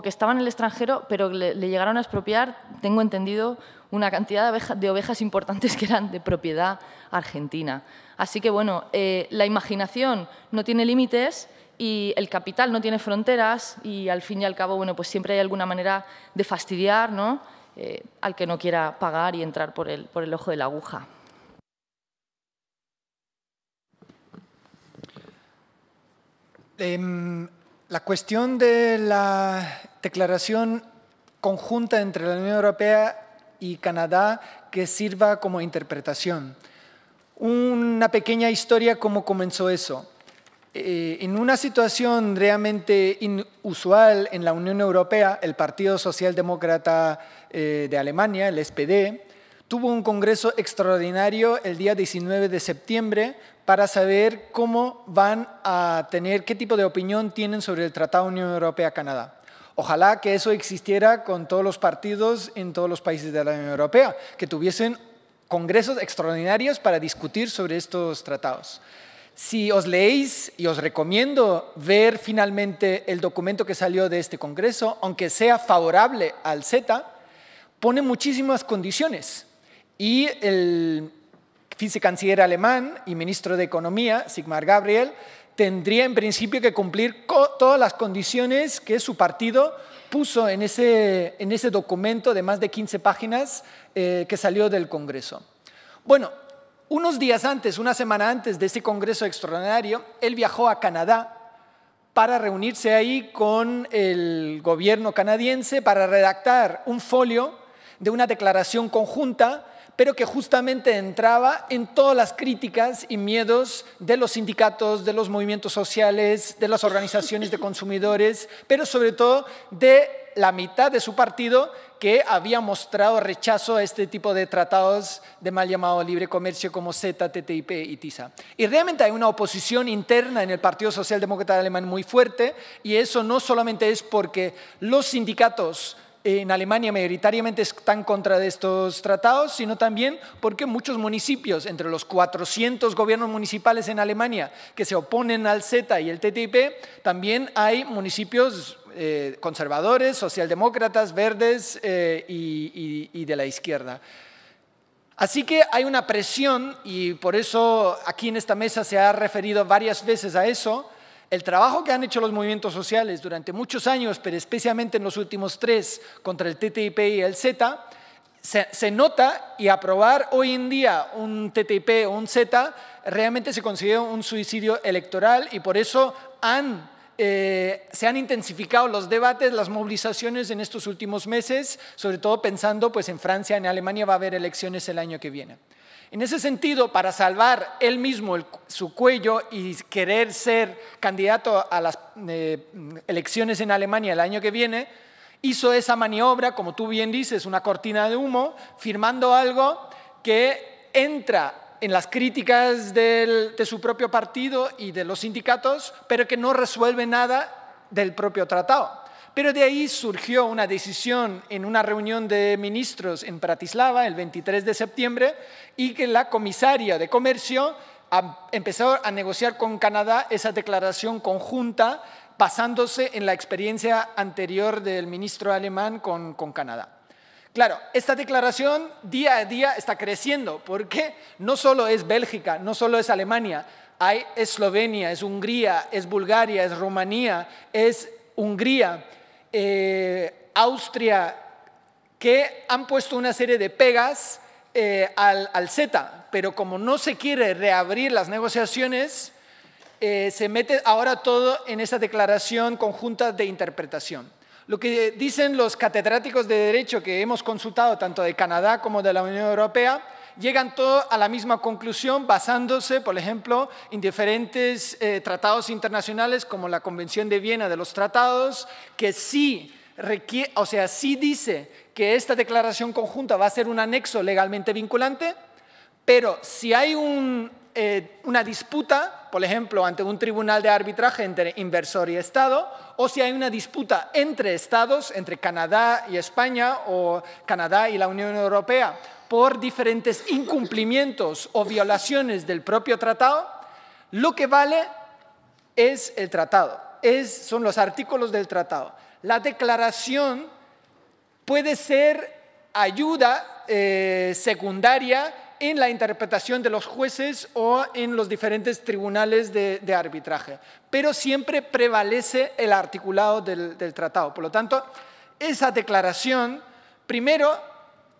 que estaban en el extranjero, pero le llegaron a expropiar, tengo entendido, una cantidad de, ovejas importantes que eran de propiedad argentina. Así que, bueno, eh, la imaginación no tiene límites y el capital no tiene fronteras y, al fin y al cabo, bueno, pues siempre hay alguna manera de fastidiar ¿no? Eh, al que no quiera pagar y entrar por el, por el ojo de la aguja. Em, la cuestión de la declaración conjunta entre la Unión Europea y Canadá que sirva como interpretación. Una pequeña historia cómo comenzó eso. Eh, en una situación realmente inusual en la Unión Europea, el Partido Socialdemócrata eh, de Alemania, el SPD, tuvo un congreso extraordinario el día 19 de septiembre para saber cómo van a tener, qué tipo de opinión tienen sobre el Tratado Unión Europea-Canadá. Ojalá que eso existiera con todos los partidos en todos los países de la Unión Europea, que tuviesen congresos extraordinarios para discutir sobre estos tratados. Si os leéis, y os recomiendo ver finalmente el documento que salió de este congreso, aunque sea favorable al Z, pone muchísimas condiciones. Y el vicecanciller alemán y ministro de Economía, Sigmar Gabriel, tendría en principio que cumplir todas las condiciones que su partido puso en ese, en ese documento de más de 15 páginas eh, que salió del Congreso. Bueno, unos días antes, una semana antes de ese Congreso extraordinario, él viajó a Canadá para reunirse ahí con el gobierno canadiense para redactar un folio de una declaración conjunta pero que justamente entraba en todas las críticas y miedos de los sindicatos, de los movimientos sociales, de las organizaciones de consumidores, pero sobre todo de la mitad de su partido que había mostrado rechazo a este tipo de tratados de mal llamado libre comercio como Z, TTIP y TISA. Y realmente hay una oposición interna en el Partido Socialdemócrata Alemán muy fuerte y eso no solamente es porque los sindicatos en Alemania mayoritariamente están contra de estos tratados, sino también porque muchos municipios, entre los 400 gobiernos municipales en Alemania que se oponen al Z y el TTIP, también hay municipios eh, conservadores, socialdemócratas, verdes eh, y, y de la izquierda. Así que hay una presión, y por eso aquí en esta mesa se ha referido varias veces a eso, el trabajo que han hecho los movimientos sociales durante muchos años, pero especialmente en los últimos tres, contra el TTIP y el Z, se, nota y aprobar hoy en día un TTIP o un Z realmente se considera un suicidio electoral y por eso eh, se han intensificado los debates, las movilizaciones en estos últimos meses, sobre todo pensando pues en Francia, en Alemania va a haber elecciones el año que viene. En ese sentido, para salvar él mismo su cuello y querer ser candidato a las eh, elecciones en Alemania el año que viene, hizo esa maniobra, como tú bien dices, una cortina de humo, firmando algo que entra en las críticas de su propio partido y de los sindicatos, pero que no resuelve nada del propio tratado. Pero de ahí surgió una decisión en una reunión de ministros en Bratislava el 23 de septiembre y que la comisaria de comercio empezó a negociar con Canadá esa declaración conjunta basándose en la experiencia anterior del ministro alemán con, con Canadá. Claro, esta declaración día a día está creciendo porque no solo es Bélgica, no solo es Alemania, hay Eslovenia, es Hungría, es Bulgaria, es Rumanía, es Hungría. Eh, Austria, que han puesto una serie de pegas eh, al, al Z, pero como no se quiere reabrir las negociaciones, eh, se mete ahora todo en esa declaración conjunta de interpretación. Lo que dicen los catedráticos de Derecho que hemos consultado, tanto de Canadá como de la Unión Europea, llegan todos a la misma conclusión basándose, por ejemplo, en diferentes eh, tratados internacionales como la Convención de Viena de los Tratados, que sí o sea, sí dice que esta declaración conjunta va a ser un anexo legalmente vinculante, pero si hay eh, una disputa, por ejemplo, ante un tribunal de arbitraje entre inversor y Estado, o si hay una disputa entre Estados, entre Canadá y España o Canadá y la Unión Europea, por diferentes incumplimientos o violaciones del propio tratado, lo que vale es el tratado, es, son los artículos del tratado. La declaración puede ser ayuda eh, secundaria en la interpretación de los jueces o en los diferentes tribunales de, arbitraje, pero siempre prevalece el articulado del, del tratado. Por lo tanto, esa declaración, primero,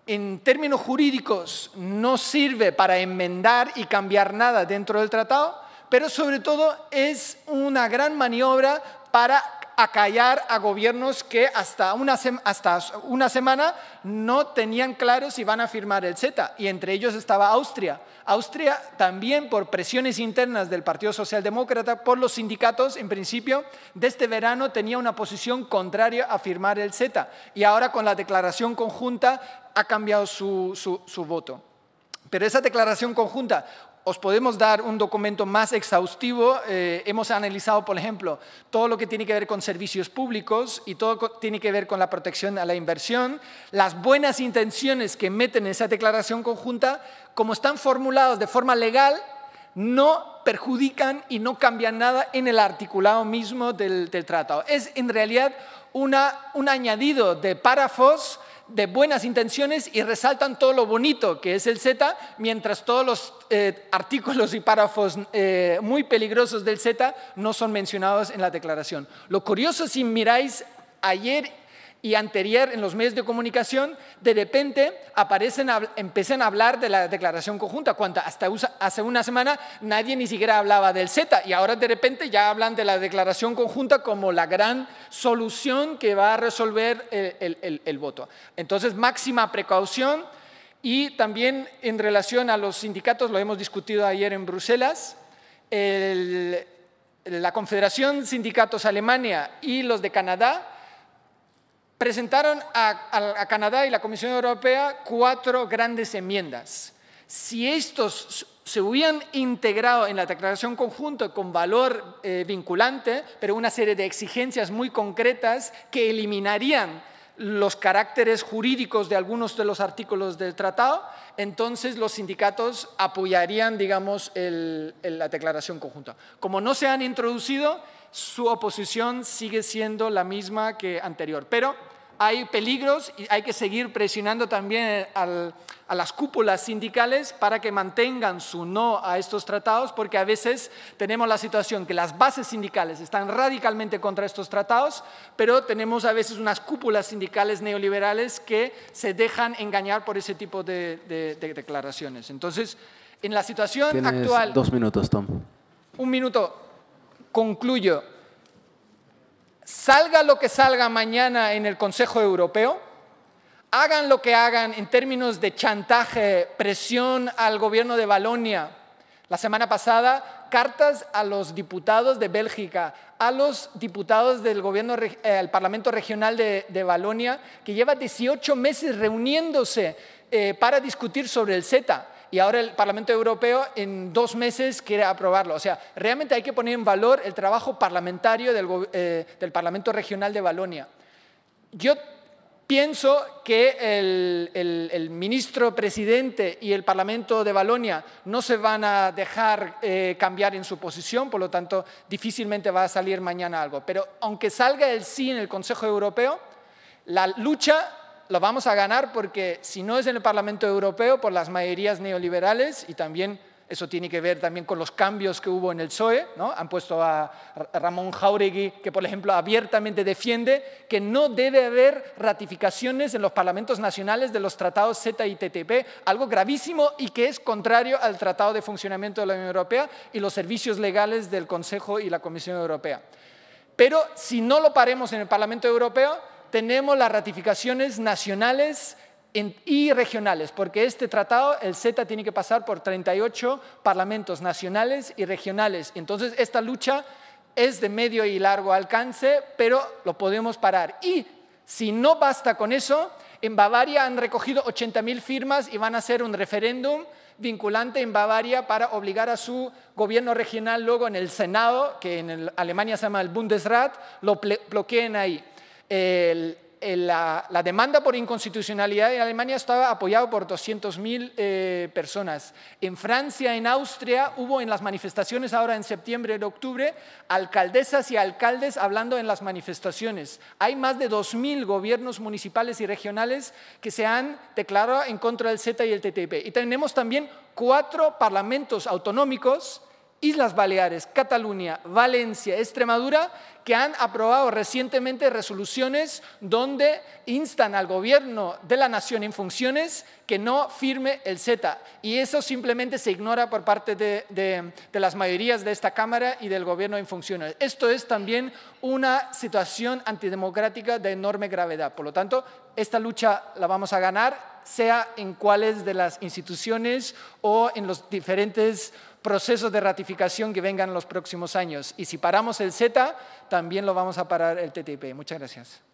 en términos jurídicos no sirve para enmendar y cambiar nada dentro del tratado, pero sobre todo es una gran maniobra para a callar a gobiernos que hasta una, hasta una semana no tenían claro si van a firmar el Z, y entre ellos estaba Austria. Austria también por presiones internas del Partido Socialdemócrata, por los sindicatos, en principio, de este verano tenía una posición contraria a firmar el Z, y ahora con la declaración conjunta ha cambiado su, su voto. Pero esa declaración conjunta, os podemos dar un documento más exhaustivo. Eh, hemos analizado, por ejemplo, todo lo que tiene que ver con servicios públicos y todo lo que tiene que ver con la protección a la inversión, las buenas intenciones que meten en esa declaración conjunta, como están formulados de forma legal, no perjudican y no cambian nada en el articulado mismo del, tratado. Es en realidad una, un añadido de párrafos de buenas intenciones y resaltan todo lo bonito que es el Z, mientras todos los eh, artículos y párrafos eh, muy peligrosos del Z no son mencionados en la declaración. Lo curioso, si miráis ayer y anterior en los medios de comunicación, de repente aparecen, empiezan a hablar de la declaración conjunta, cuando hasta hace una semana nadie ni siquiera hablaba del Z y ahora de repente ya hablan de la declaración conjunta como la gran solución que va a resolver el, el voto. Entonces, máxima precaución y también en relación a los sindicatos, lo hemos discutido ayer en Bruselas, la Confederación Sindicatos Alemania y los de Canadá, presentaron a, Canadá y la Comisión Europea cuatro grandes enmiendas. Si estos se hubieran integrado en la declaración conjunta con valor eh, vinculante, pero una serie de exigencias muy concretas que eliminarían los caracteres jurídicos de algunos de los artículos del tratado, entonces los sindicatos apoyarían, digamos, la declaración conjunta. Como no se han introducido, su oposición sigue siendo la misma que anterior. Pero hay peligros y hay que seguir presionando también eh, a las cúpulas sindicales para que mantengan su no a estos tratados, porque a veces tenemos la situación que las bases sindicales están radicalmente contra estos tratados, pero tenemos a veces unas cúpulas sindicales neoliberales que se dejan engañar por ese tipo de, declaraciones. Entonces, en la situación Tienes actual... Dos minutos, Tom. Un minuto. Concluyo. Salga lo que salga mañana en el Consejo Europeo, hagan lo que hagan en términos de chantaje, presión al gobierno de Balonia. La semana pasada, cartas a los diputados de Bélgica, a los diputados del gobierno, eh, Parlamento Regional de, de Balonia, que lleva 18 meses reuniéndose eh, para discutir sobre el Z y ahora el Parlamento Europeo en dos meses quiere aprobarlo. O sea, realmente hay que poner en valor el trabajo parlamentario del, eh, Parlamento Regional de Valonia. Yo pienso que el, ministro presidente y el Parlamento de Valonia no se van a dejar eh, cambiar en su posición, por lo tanto difícilmente va a salir mañana algo. Pero aunque salga el sí en el Consejo Europeo, la lucha lo vamos a ganar porque si no es en el Parlamento Europeo por las mayorías neoliberales y también eso tiene que ver también con los cambios que hubo en el PSOE, ¿no? Han puesto a Ramón Jauregui, que por ejemplo abiertamente defiende que no debe haber ratificaciones en los parlamentos nacionales de los tratados Z y TTP, algo gravísimo y que es contrario al Tratado de Funcionamiento de la Unión Europea y los servicios legales del Consejo y la Comisión Europea. Pero si no lo paremos en el Parlamento Europeo, tenemos las ratificaciones nacionales y regionales, porque este tratado, el Z, tiene que pasar por 38 parlamentos nacionales y regionales. Entonces, esta lucha es de medio y largo alcance, pero lo podemos parar. Y si no basta con eso, en Bavaria han recogido 80.000 firmas y van a hacer un referéndum vinculante en Bavaria para obligar a su gobierno regional luego en el Senado, que en Alemania se llama el Bundesrat, lo bloqueen ahí la, demanda por inconstitucionalidad en Alemania estaba apoyada por 200.000 eh, personas. En Francia, en Austria, hubo en las manifestaciones ahora en septiembre y octubre alcaldesas y alcaldes hablando en las manifestaciones. Hay más de 2.000 gobiernos municipales y regionales que se han declarado en contra del Z y el TTP. Y tenemos también cuatro parlamentos autonómicos Islas Baleares, Cataluña, Valencia, Extremadura, que han aprobado recientemente resoluciones donde instan al gobierno de la nación en funciones que no firme el Z. Y eso simplemente se ignora por parte de, las mayorías de esta Cámara y del gobierno en funciones. Esto es también una situación antidemocrática de enorme gravedad. Por lo tanto, esta lucha la vamos a ganar, sea en cuáles de las instituciones o en los diferentes procesos de ratificación que vengan en los próximos años. Y si paramos el Z, también lo vamos a parar el TTIP. Muchas gracias.